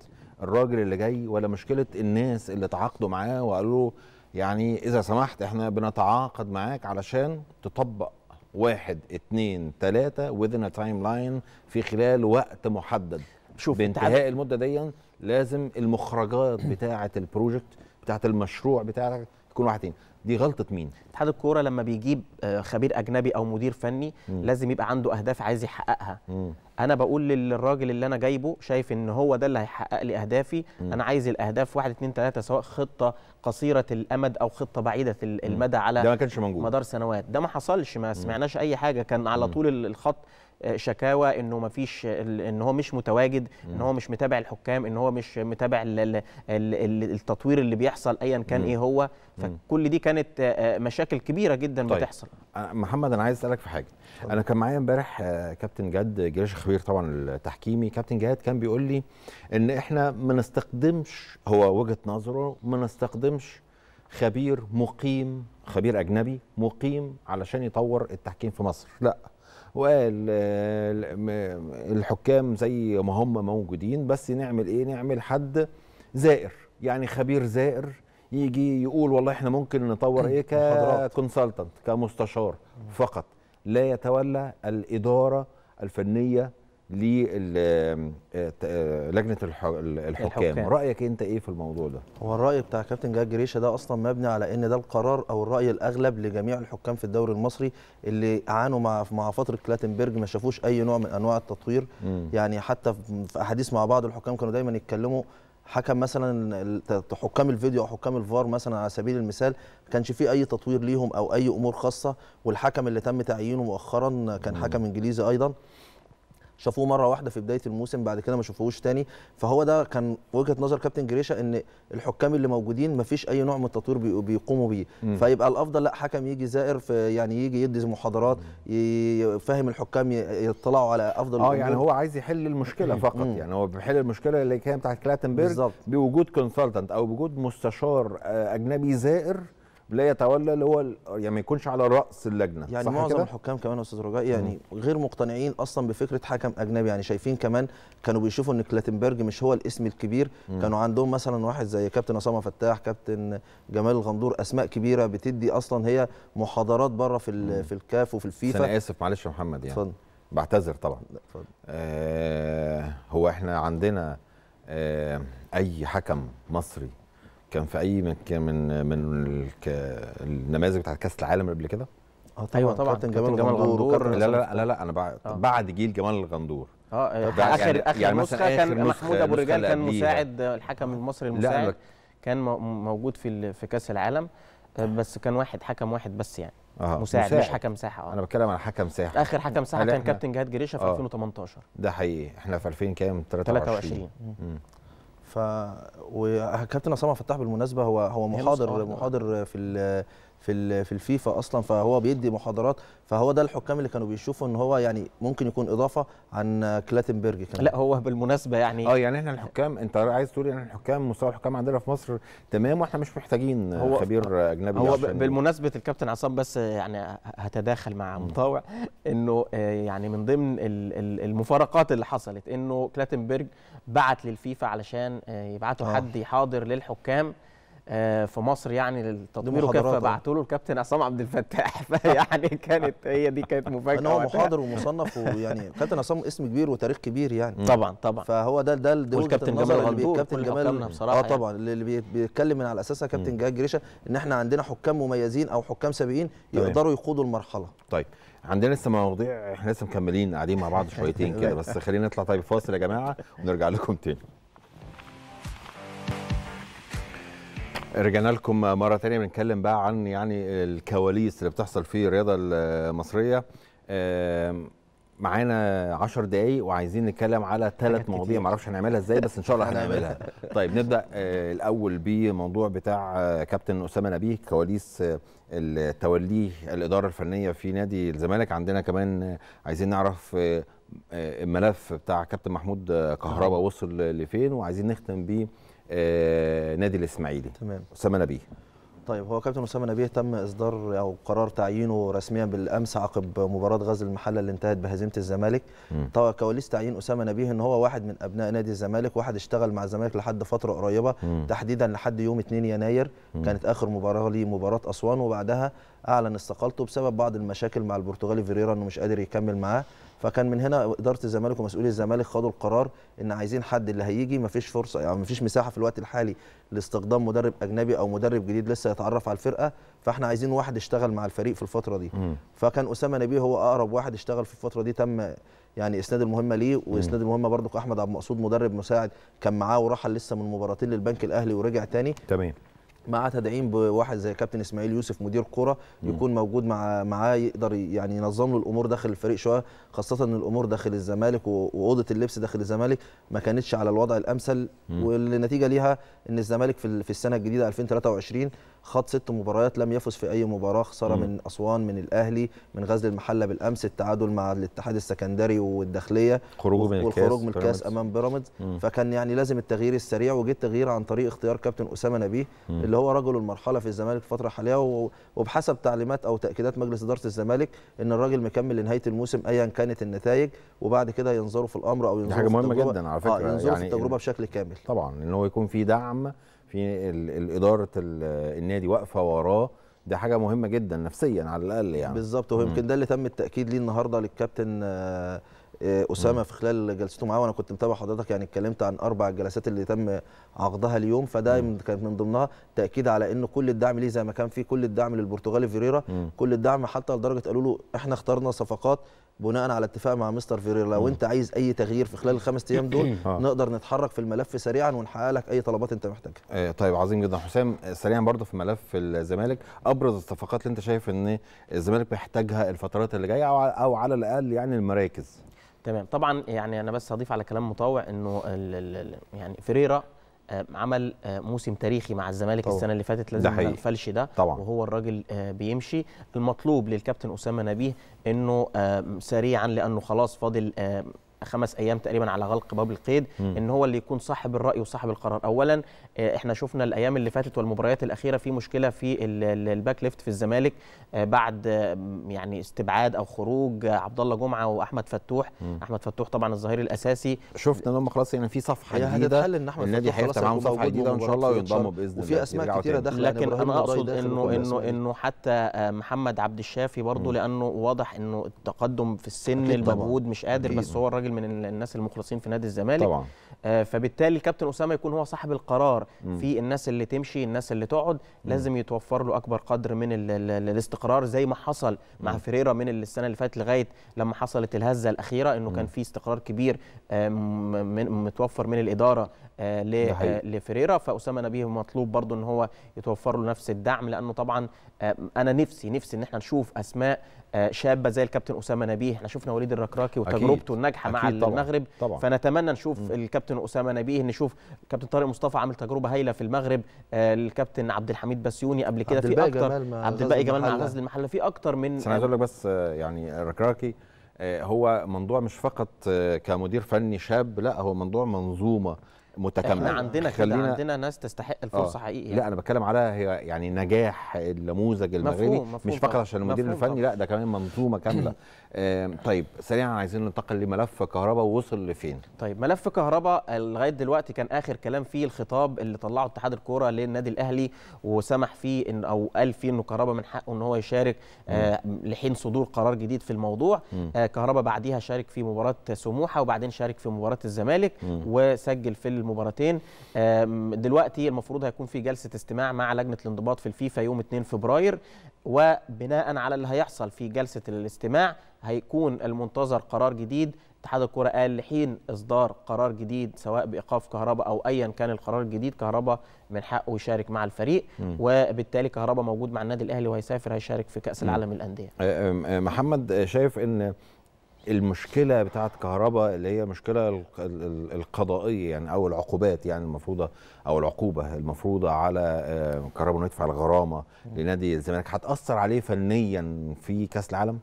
الراجل اللي جاي ولا مشكله الناس اللي تعاقدوا معاه وقالوا له يعني اذا سمحت احنا بنتعاقد معاك علشان تطبق واحد اتنين تلاتة within a timeline في خلال وقت محدد شوف بانتهاء المده دي لازم المخرجات بتاعه البروجكت بتاعه المشروع بتاعك تكون واحدين دي غلطه مين اتحاد الكوره لما بيجيب آه، خبير اجنبي او مدير فني م. لازم يبقى عنده اهداف عايز يحققها م. انا بقول للراجل اللي انا جايبه شايف ان هو ده اللي هيحقق لي اهدافي م. انا عايز الاهداف 1 2 3 سواء خطه قصيره الامد او خطه بعيده المدى على ده ما كانش موجود مدار سنوات ده ما حصلش ما سمعناش اي حاجه كان على طول الخط آه، شكاوى انه ما فيش ان هو مش متواجد ان هو مش متابع الحكام ان هو مش متابع التطوير اللي بيحصل ايا كان ايه هو فكل دي كانت آه، آه، مشاكل كبيره جدا طيب. بتحصل محمد انا عايز اسالك في حاجه طيب. انا كان معايا امبارح كابتن جاد جريش خبير طبعا التحكيمي كابتن جاد كان بيقول لي ان احنا ما نستخدمش هو وجهه نظره ما نستخدمش خبير مقيم خبير اجنبي مقيم علشان يطور التحكيم في مصر لا والحكام زي ما هم موجودين بس نعمل ايه نعمل حد زائر يعني خبير زائر يجي يقول والله احنا ممكن نطور ايه ككونسلتنت (clears throat) كمستشار فقط لا يتولى الاداره الفنيه للجنه آه، آه، الحكام رايك انت ايه في الموضوع ده هو الراي بتاع كابتن جاد جريشه ده اصلا مبني على ان ده القرار او الراي الاغلب لجميع الحكام في الدوري المصري اللي عانوا مع مع فتره كلاتنبرج ما شافوش اي نوع من انواع التطوير م. يعني حتى في احاديث مع بعض الحكام كانوا دايما يتكلموا حكم مثلا حكام الفيديو او حكام الفار مثلا على سبيل المثال ما كانش فيه اي تطوير ليهم او اي امور خاصه والحكم اللي تم تعيينه مؤخرا كان حكم انجليزي ايضا شافوه مره واحده في بدايه الموسم بعد كده ما شافوهوش تاني فهو ده كان وجهه نظر كابتن جريشه ان الحكام اللي موجودين ما فيش اي نوع من التطوير بيقوموا بيه فيبقى الافضل لا حكم يجي زائر في يعني يجي يدي محاضرات يفهم الحكام يطلعوا على افضل اه يعني هو عايز يحل المشكله فقط مم. يعني هو بيحل المشكله اللي كانت بتاعت كلاتنبرج بوجود كونسلتنت او بوجود مستشار آه، اجنبي زائر لا يتولى اللي هو يعني ما يكونش على راس اللجنه يعني صح معظم الحكام كمان يا استاذ رجاء يعني مم. غير مقتنعين اصلا بفكره حكم اجنبي يعني شايفين كمان كانوا بيشوفوا ان كلاتنبرج مش هو الاسم الكبير مم. كانوا عندهم مثلا واحد زي كابتن اسامه فتاح كابتن جمال الغندور اسماء كبيره بتدي اصلا هي محاضرات بره في في الكاف وفي الفيفا انا اسف معلش يا محمد يعني اتفضل بعتذر طبعا اتفضل آه هو احنا عندنا آه اي حكم مصري كان في اي من من من النماذج بتاعت كاس العالم قبل كده اه طبعا ايوه طبعا كابتن جمال, جمال الغندور لا لا لا لا انا بعد آه. بعد جيل جمال الغندور اه يعني اخر اخر يعني نسخه كان محمود ابو رجال كان مساعد الحكم المصري المساعد كان موجود في في كاس العالم آه، بس كان واحد حكم واحد بس يعني آه. مساعد, مساعد مش حكم ساحه اه انا بتكلم على حكم ساحه اخر حكم ساحه يعني كان كابتن جهاد جريشه في 2018 آه. ده حقيقي احنا في 2000 كام 23 23 ف وكابتن عصام فتاح بالمناسبه هو هو محاضر محاضر في في في الفيفا اصلا فهو بيدي محاضرات فهو ده الحكام اللي كانوا بيشوفوا ان هو يعني ممكن يكون اضافه عن كلاتنبرج كمان لا هو بالمناسبه يعني اه يعني احنا الحكام انت عايز تقول ان الحكام مستوى الحكام عندنا في مصر تمام واحنا مش محتاجين هو خبير اجنبي هو بالمناسبه الكابتن عصام بس يعني هتداخل مع مطاوع انه آه، يعني من ضمن المفارقات اللي حصلت انه كلاتنبرج بعت للفيفا علشان آه، يبعتوا آه. حد يحاضر للحكام آه، في مصر يعني للتطوير وكده آه. فبعتوا له الكابتن عصام عبد الفتاح (laughs) فيعني (laughs) كانت هي دي كانت مفاجاه هو محاضر ومصنف ويعني كابتن عصام اسم كبير وتاريخ كبير يعني طبعا طبعا فهو ده ده الكابتن جمال غلبوب الكابتن جمال اه يعني. طبعا يعني. اللي بيتكلم من على اساسها كابتن جهاد جريشه ان احنا عندنا حكام مميزين او حكام سابقين طيب. يقدروا يقودوا المرحله طيب عندنا لسه مواضيع احنا لسه مكملين قاعدين مع بعض شويتين كده بس خلينا نطلع طيب فاصل يا جماعه ونرجع لكم تاني رجعنا لكم مره ثانيه بنتكلم بقى عن يعني الكواليس اللي بتحصل في الرياضه المصريه معانا 10 دقايق وعايزين نتكلم على ثلاث مواضيع معرفش هنعملها ازاي بس ان شاء الله (laughs) هنعملها طيب نبدا آه، الاول بموضوع بتاع آه، كابتن اسامه نبيه كواليس آه، توليه الاداره الفنيه في نادي الزمالك عندنا كمان عايزين نعرف الملف بتاع كابتن محمود كهربا وصل لفين وعايزين نختم بيه آه، نادي الاسماعيلي تمام اسامه نبيه طيب هو كابتن اسامه نبيه تم اصدار او قرار تعيينه رسميا بالامس عقب مباراه غزل المحله اللي انتهت بهزيمه الزمالك طبعا كواليس تعيين اسامه نبيه ان هو واحد من ابناء نادي الزمالك واحد اشتغل مع الزمالك لحد فتره قريبه مم. تحديدا لحد يوم 2 يناير مم. كانت اخر مباراه ليه مباراه اسوان وبعدها اعلن استقالته بسبب بعض المشاكل مع البرتغالي فيريرا انه مش قادر يكمل معاه فكان من هنا اداره الزمالك ومسؤولي الزمالك خدوا القرار ان عايزين حد اللي هيجي ما فيش فرصه يعني ما فيش مساحه في الوقت الحالي لاستقدام مدرب اجنبي او مدرب جديد لسه يتعرف على الفرقه فاحنا عايزين واحد يشتغل مع الفريق في الفتره دي فكان اسامه نبيه هو اقرب واحد اشتغل في الفتره دي تم يعني اسناد المهمه ليه واسناد المهمه برضو احمد عبد المقصود مدرب مساعد كان معاه ورحل لسه من مباراتين للبنك الاهلي ورجع تاني تمام مع تدعيم بواحد زي كابتن اسماعيل يوسف مدير كره يكون موجود مع معاه يقدر يعني ينظم له الامور داخل الفريق شويه خاصه ان الامور داخل الزمالك واوضه اللبس داخل الزمالك ما كانتش على الوضع الامثل والنتيجه ليها ان الزمالك في السنه الجديده 2023 خاض ست مباريات لم يفز في اي مباراه خساره مم. من اسوان من الاهلي من غزل المحله بالامس التعادل مع الاتحاد السكندري والداخليه خروجه من الكاس والخروج من الكاس امام بيراميدز فكان يعني لازم التغيير السريع وجه التغيير عن طريق اختيار كابتن اسامه نبيه مم. اللي هو رجل المرحله في الزمالك الفتره الحاليه وبحسب تعليمات او تاكيدات مجلس اداره الزمالك ان الراجل مكمل لنهايه الموسم ايا كانت النتائج وبعد كده ينظروا في الامر او ينظروا حاجه مهمه جدا على فكره آه ينظروا يعني في التجربه بشكل كامل طبعا ان هو يكون في دعم في الاداره النادي واقفه وراه دي حاجه مهمه جدا نفسيا على الاقل يعني بالظبط ويمكن ده اللي تم التاكيد ليه النهارده للكابتن آه، آه، اسامه في خلال جلسته معاه وانا كنت متابع حضرتك يعني اتكلمت عن اربع جلسات اللي تم عقدها اليوم فده كانت من ضمنها تاكيد على ان كل الدعم ليه زي ما كان في كل الدعم للبرتغالي فيريرا كل الدعم حتى لدرجه قالوا له احنا اخترنا صفقات بناء على اتفاق مع مستر فيريرا لو انت عايز اي تغيير في خلال الخمس ايام دول (laughs) آه. نقدر نتحرك في الملف سريعا ونحقق لك اي طلبات انت محتاجها. آه، طيب عظيم جدا حسام سريعا برضه في ملف الزمالك ابرز الصفقات اللي انت شايف ان الزمالك محتاجها الفترات اللي جايه او على الاقل يعني المراكز. تمام طبعا يعني انا بس هضيف على كلام مطوع انه يعني فيريرا آه، عمل آه، موسم تاريخي مع الزمالك طبعا. السنه اللي فاتت لازم ما نغفلش ده طبعا. وهو الراجل آه، بيمشي المطلوب للكابتن اسامه نبيه انه سريعا لانه خلاص فاضل خمس ايام تقريبا على غلق باب القيد م. ان هو اللي يكون صاحب الراي وصاحب القرار اولا آه، احنا شفنا الايام اللي فاتت والمباريات الاخيره في مشكله في الباك ليفت في الزمالك آه، بعد آه، يعني استبعاد او خروج عبد الله جمعه واحمد فتوح م. احمد فتوح طبعا الظهير الاساسي شفنا ان هم خلاص يعني في صفحه جديده النادي هيفتح معاهم صفحه جديده ان شاء الله وينضموا باذن الله وفي اسماء كثيره داخله لكن انا اقصد انه انه انه حتى محمد عبد الشافي برضه لانه واضح انه التقدم في السن المجهود مش قادر بس هو الراجل من الناس المخلصين في نادي الزمالك طبعا فبالتالي الكابتن اسامه يكون هو صاحب القرار في الناس اللي تمشي الناس اللي تقعد لازم يتوفر له اكبر قدر من الـ الـ الاستقرار زي ما حصل مع فيريرا من السنه اللي فاتت لغايه لما حصلت الهزه الاخيره انه كان في استقرار كبير آه، متوفر من الاداره آه، آه، لفيريرا فاسامه نبيه مطلوب برضه ان هو يتوفر له نفس الدعم لانه طبعا انا نفسي نفسي ان احنا نشوف اسماء آه، شابه زي الكابتن اسامه نبيه احنا شفنا وليد الركراكي وتجربته الناجحه مع طبعًا. المغرب طبعًا. فنتمنى نشوف م. الكابتن اسامه نبيه نشوف الكابتن طارق مصطفى عامل تجربه هايله في المغرب آه، الكابتن عبد الحميد بسيوني قبل كده في اكتر عبد الباقي جمال مع غزل المحله في اكتر من بس انا عايز اقول لك بس آه، يعني الركراكي هو موضوع مش فقط كمدير فني شاب لا هو موضوع منظومه متكامله احنا عندنا خلينا عندنا ناس تستحق الفرصه آه. حقيقي يعني. لا انا بتكلم على هي يعني نجاح النموذج المغربي مفهوم مفهوم مش فقط عشان المدير الفني لا ده كمان منظومه كامله (clears throat) آه طيب سريعا عايزين ننتقل لملف كهرباء ووصل لفين طيب ملف كهرباء لغايه دلوقتي كان اخر كلام فيه الخطاب اللي طلعه اتحاد الكوره للنادي الاهلي وسمح فيه ان او قال فيه انه كهرباء من حقه ان هو يشارك آه لحين صدور قرار جديد في الموضوع آه كهرباء بعديها شارك في مباراه سموحه وبعدين شارك في مباراه الزمالك وسجل في المباراتين دلوقتي المفروض هيكون في جلسه استماع مع لجنه الانضباط في الفيفا يوم 2 فبراير وبناء على اللي هيحصل في جلسه الاستماع هيكون المنتظر قرار جديد اتحاد الكره قال لحين اصدار قرار جديد سواء بايقاف كهرباء او ايا كان القرار الجديد كهرباء من حقه يشارك مع الفريق م. وبالتالي كهرباء موجود مع النادي الاهلي وهيسافر هيشارك في كاس العالم للانديه آه، آه، محمد آه، شايف ان المشكله بتاعه كهرباء اللي هي مشكله القضائيه يعني او العقوبات يعني المفروضه او العقوبه المفروضه على آه، كهرباء انه يدفع الغرامه لنادي الزمالك هتاثر عليه فنيا في كاس العالم؟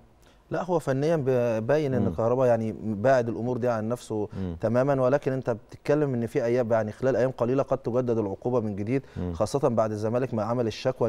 لا هو فنيا باين ان كهربا يعني بعد الامور دي عن نفسه مم. تماما ولكن انت بتتكلم ان في ايام يعني خلال ايام قليله قد تجدد العقوبه من جديد مم. خاصه بعد الزمالك ما عمل الشكوى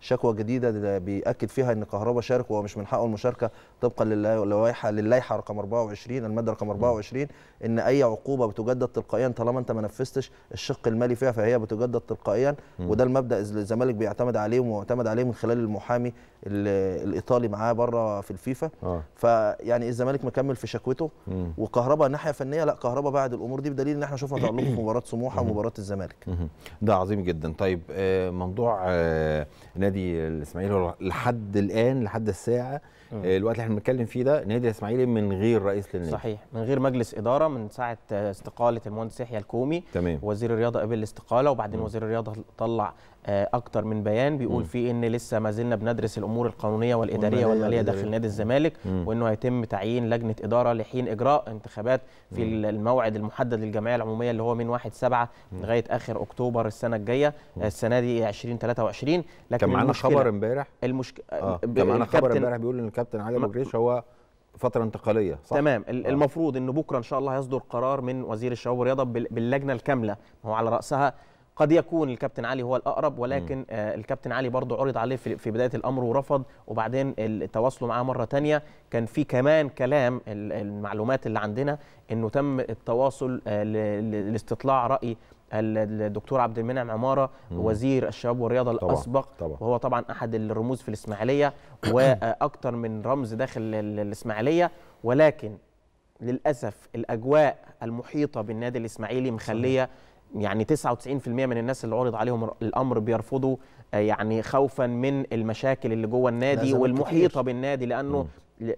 شكوى جديده بياكد فيها ان كهربا شارك وهو مش من حقه المشاركه طبقا للوائحه للائحه رقم 24 الماده رقم 24 ان اي عقوبه بتجدد تلقائيا طالما انت ما نفذتش الشق المالي فيها فهي بتجدد تلقائيا وده المبدا اللي الزمالك بيعتمد عليه ومعتمد عليه من خلال المحامي الايطالي معاه بره في الفيفا آه. فيعني الزمالك مكمل في شكوته وكهربا ناحيه فنيه لا كهربا بعد الامور دي بدليل ان احنا شفنا تالق في مباراه سموحه ومباراه الزمالك ده عظيم جدا طيب آه، موضوع آه، نادي الاسماعيلي لحد الان لحد الساعه مم. آه، الوقت اللي احنا بنتكلم فيه ده نادي الاسماعيلي من غير رئيس للنادي صحيح من غير مجلس اداره من ساعه آه، استقاله المهندس يحيى الكومي تمام. وزير الرياضه قبل الاستقاله وبعدين مم. وزير الرياضه طلع آه، اكتر من بيان بيقول فيه ان لسه ما زلنا بندرس الامور القانونيه والاداريه والماليه داخل نادي الزمالك وانه هيتم تعيين لجنه اداره لحين اجراء انتخابات في الموعد المحدد للجمعيه العموميه اللي هو من 1 7 لغايه اخر اكتوبر السنه الجايه آه، السنه دي 2023 لكن كان معانا خبر امبارح المشكله آه. كان معانا خبر امبارح بيقول ان الكابتن علي ابو هو فتره انتقاليه صح تمام آه. المفروض ان بكره ان شاء الله هيصدر قرار من وزير الشباب والرياضه باللجنه الكامله هو على راسها قد يكون الكابتن علي هو الاقرب ولكن آه الكابتن علي برضه عرض عليه في, في بدايه الامر ورفض وبعدين تواصلوا معاه مره ثانيه كان في كمان كلام المعلومات اللي عندنا انه تم التواصل آه لاستطلاع راي الدكتور عبد المنعم عماره مم. وزير الشباب والرياضه طبعًا الاسبق طبعًا وهو طبعا احد الرموز في الاسماعيليه واكثر آه، (coughs) من رمز داخل الاسماعيليه ولكن للاسف الاجواء المحيطه بالنادي الاسماعيلي مخليه صحيح. يعني 99% من الناس اللي عرض عليهم الامر بيرفضوا آه، يعني خوفا من المشاكل اللي جوه النادي والمحيطه كتير. بالنادي لانه م.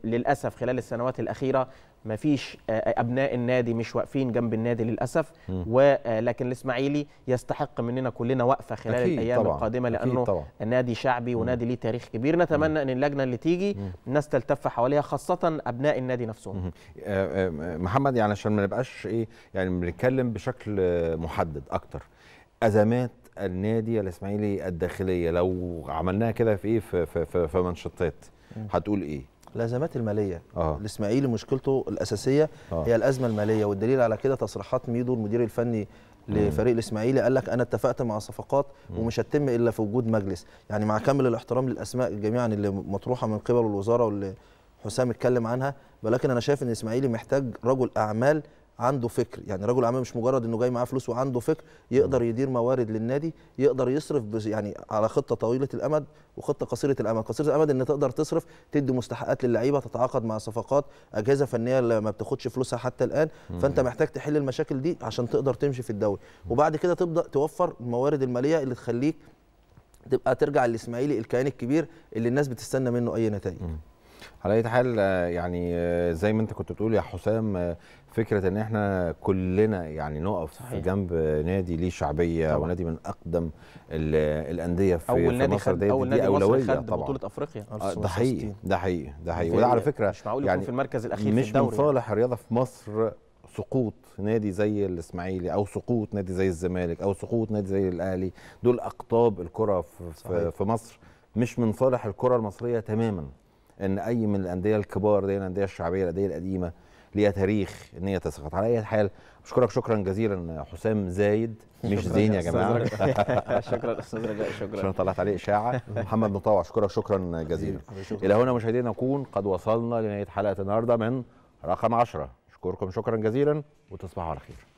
للاسف خلال السنوات الاخيره ما فيش آه، آه، ابناء النادي مش واقفين جنب النادي للاسف ولكن آه، الاسماعيلي يستحق مننا كلنا وقفه خلال الايام طبعًا. القادمه لانه طبعًا. نادي شعبي ونادي ليه تاريخ كبير نتمنى ان اللجنه اللي تيجي الناس تلتف حواليها خاصه ابناء النادي نفسهم محمد يعني عشان ما نبقاش ايه يعني بنتكلم بشكل محدد اكتر ازمات النادي الاسماعيلي الداخليه لو عملناها كده في ايه في في, في, في منشطات هتقول ايه الازمات الماليه آه. الاسماعيلي مشكلته الاساسيه آه. هي الازمه الماليه والدليل على كده تصريحات ميدو المدير الفني لفريق الاسماعيلي قال لك انا اتفقت مع صفقات ومش هتتم الا في وجود مجلس يعني مع كامل الاحترام للاسماء جميعا اللي مطروحه من قبل الوزاره واللي حسام اتكلم عنها ولكن انا شايف ان الاسماعيلي محتاج رجل اعمال عنده فكر يعني رجل اعمال مش مجرد انه جاي معاه فلوس وعنده فكر يقدر يدير موارد للنادي يقدر يصرف يعني على خطه طويله الامد وخطه قصيره الامد قصيره الامد ان تقدر تصرف تدي مستحقات للعيبه تتعاقد مع صفقات اجهزه فنيه ما بتاخدش فلوسها حتى الان فانت محتاج تحل المشاكل دي عشان تقدر تمشي في الدوري وبعد كده تبدا توفر الموارد الماليه اللي تخليك تبقى ترجع للاسماعيلي الكيان الكبير اللي الناس بتستنى منه اي نتائج على اي حال يعني زي ما انت كنت بتقول يا حسام فكره ان احنا كلنا يعني نقف صحيح. جنب نادي ليه شعبيه طبعا. ونادي من اقدم الانديه في, أول نادي مصر دي اول نادي اولويه خد طبعا بطوله افريقيا آه، ده حقيقي ده حقيقي ده حقيقي وده على فكره مش معقول يعني في المركز الاخير مش في الدوري مش يعني. من صالح الرياضه في مصر سقوط نادي زي الاسماعيلي او سقوط نادي زي الزمالك او سقوط نادي زي الاهلي دول اقطاب الكره في, في مصر مش من صالح الكره المصريه تماما ان اي من الانديه الكبار دي الانديه الشعبيه الانديه القديمه ليها تاريخ ان هي تسقط على اي حال بشكرك شكرا جزيلا حسام زايد مش زين يا جماعه (laughs) شكرا استاذ رجاء شكرا عشان طلعت عليه اشاعه (laughs) محمد مطوع اشكرك شكرا جزيلا الى هنا مشاهدينا نكون قد وصلنا لنهايه حلقه النهارده من رقم 10 اشكركم شكرا جزيلا وتصبحوا على خير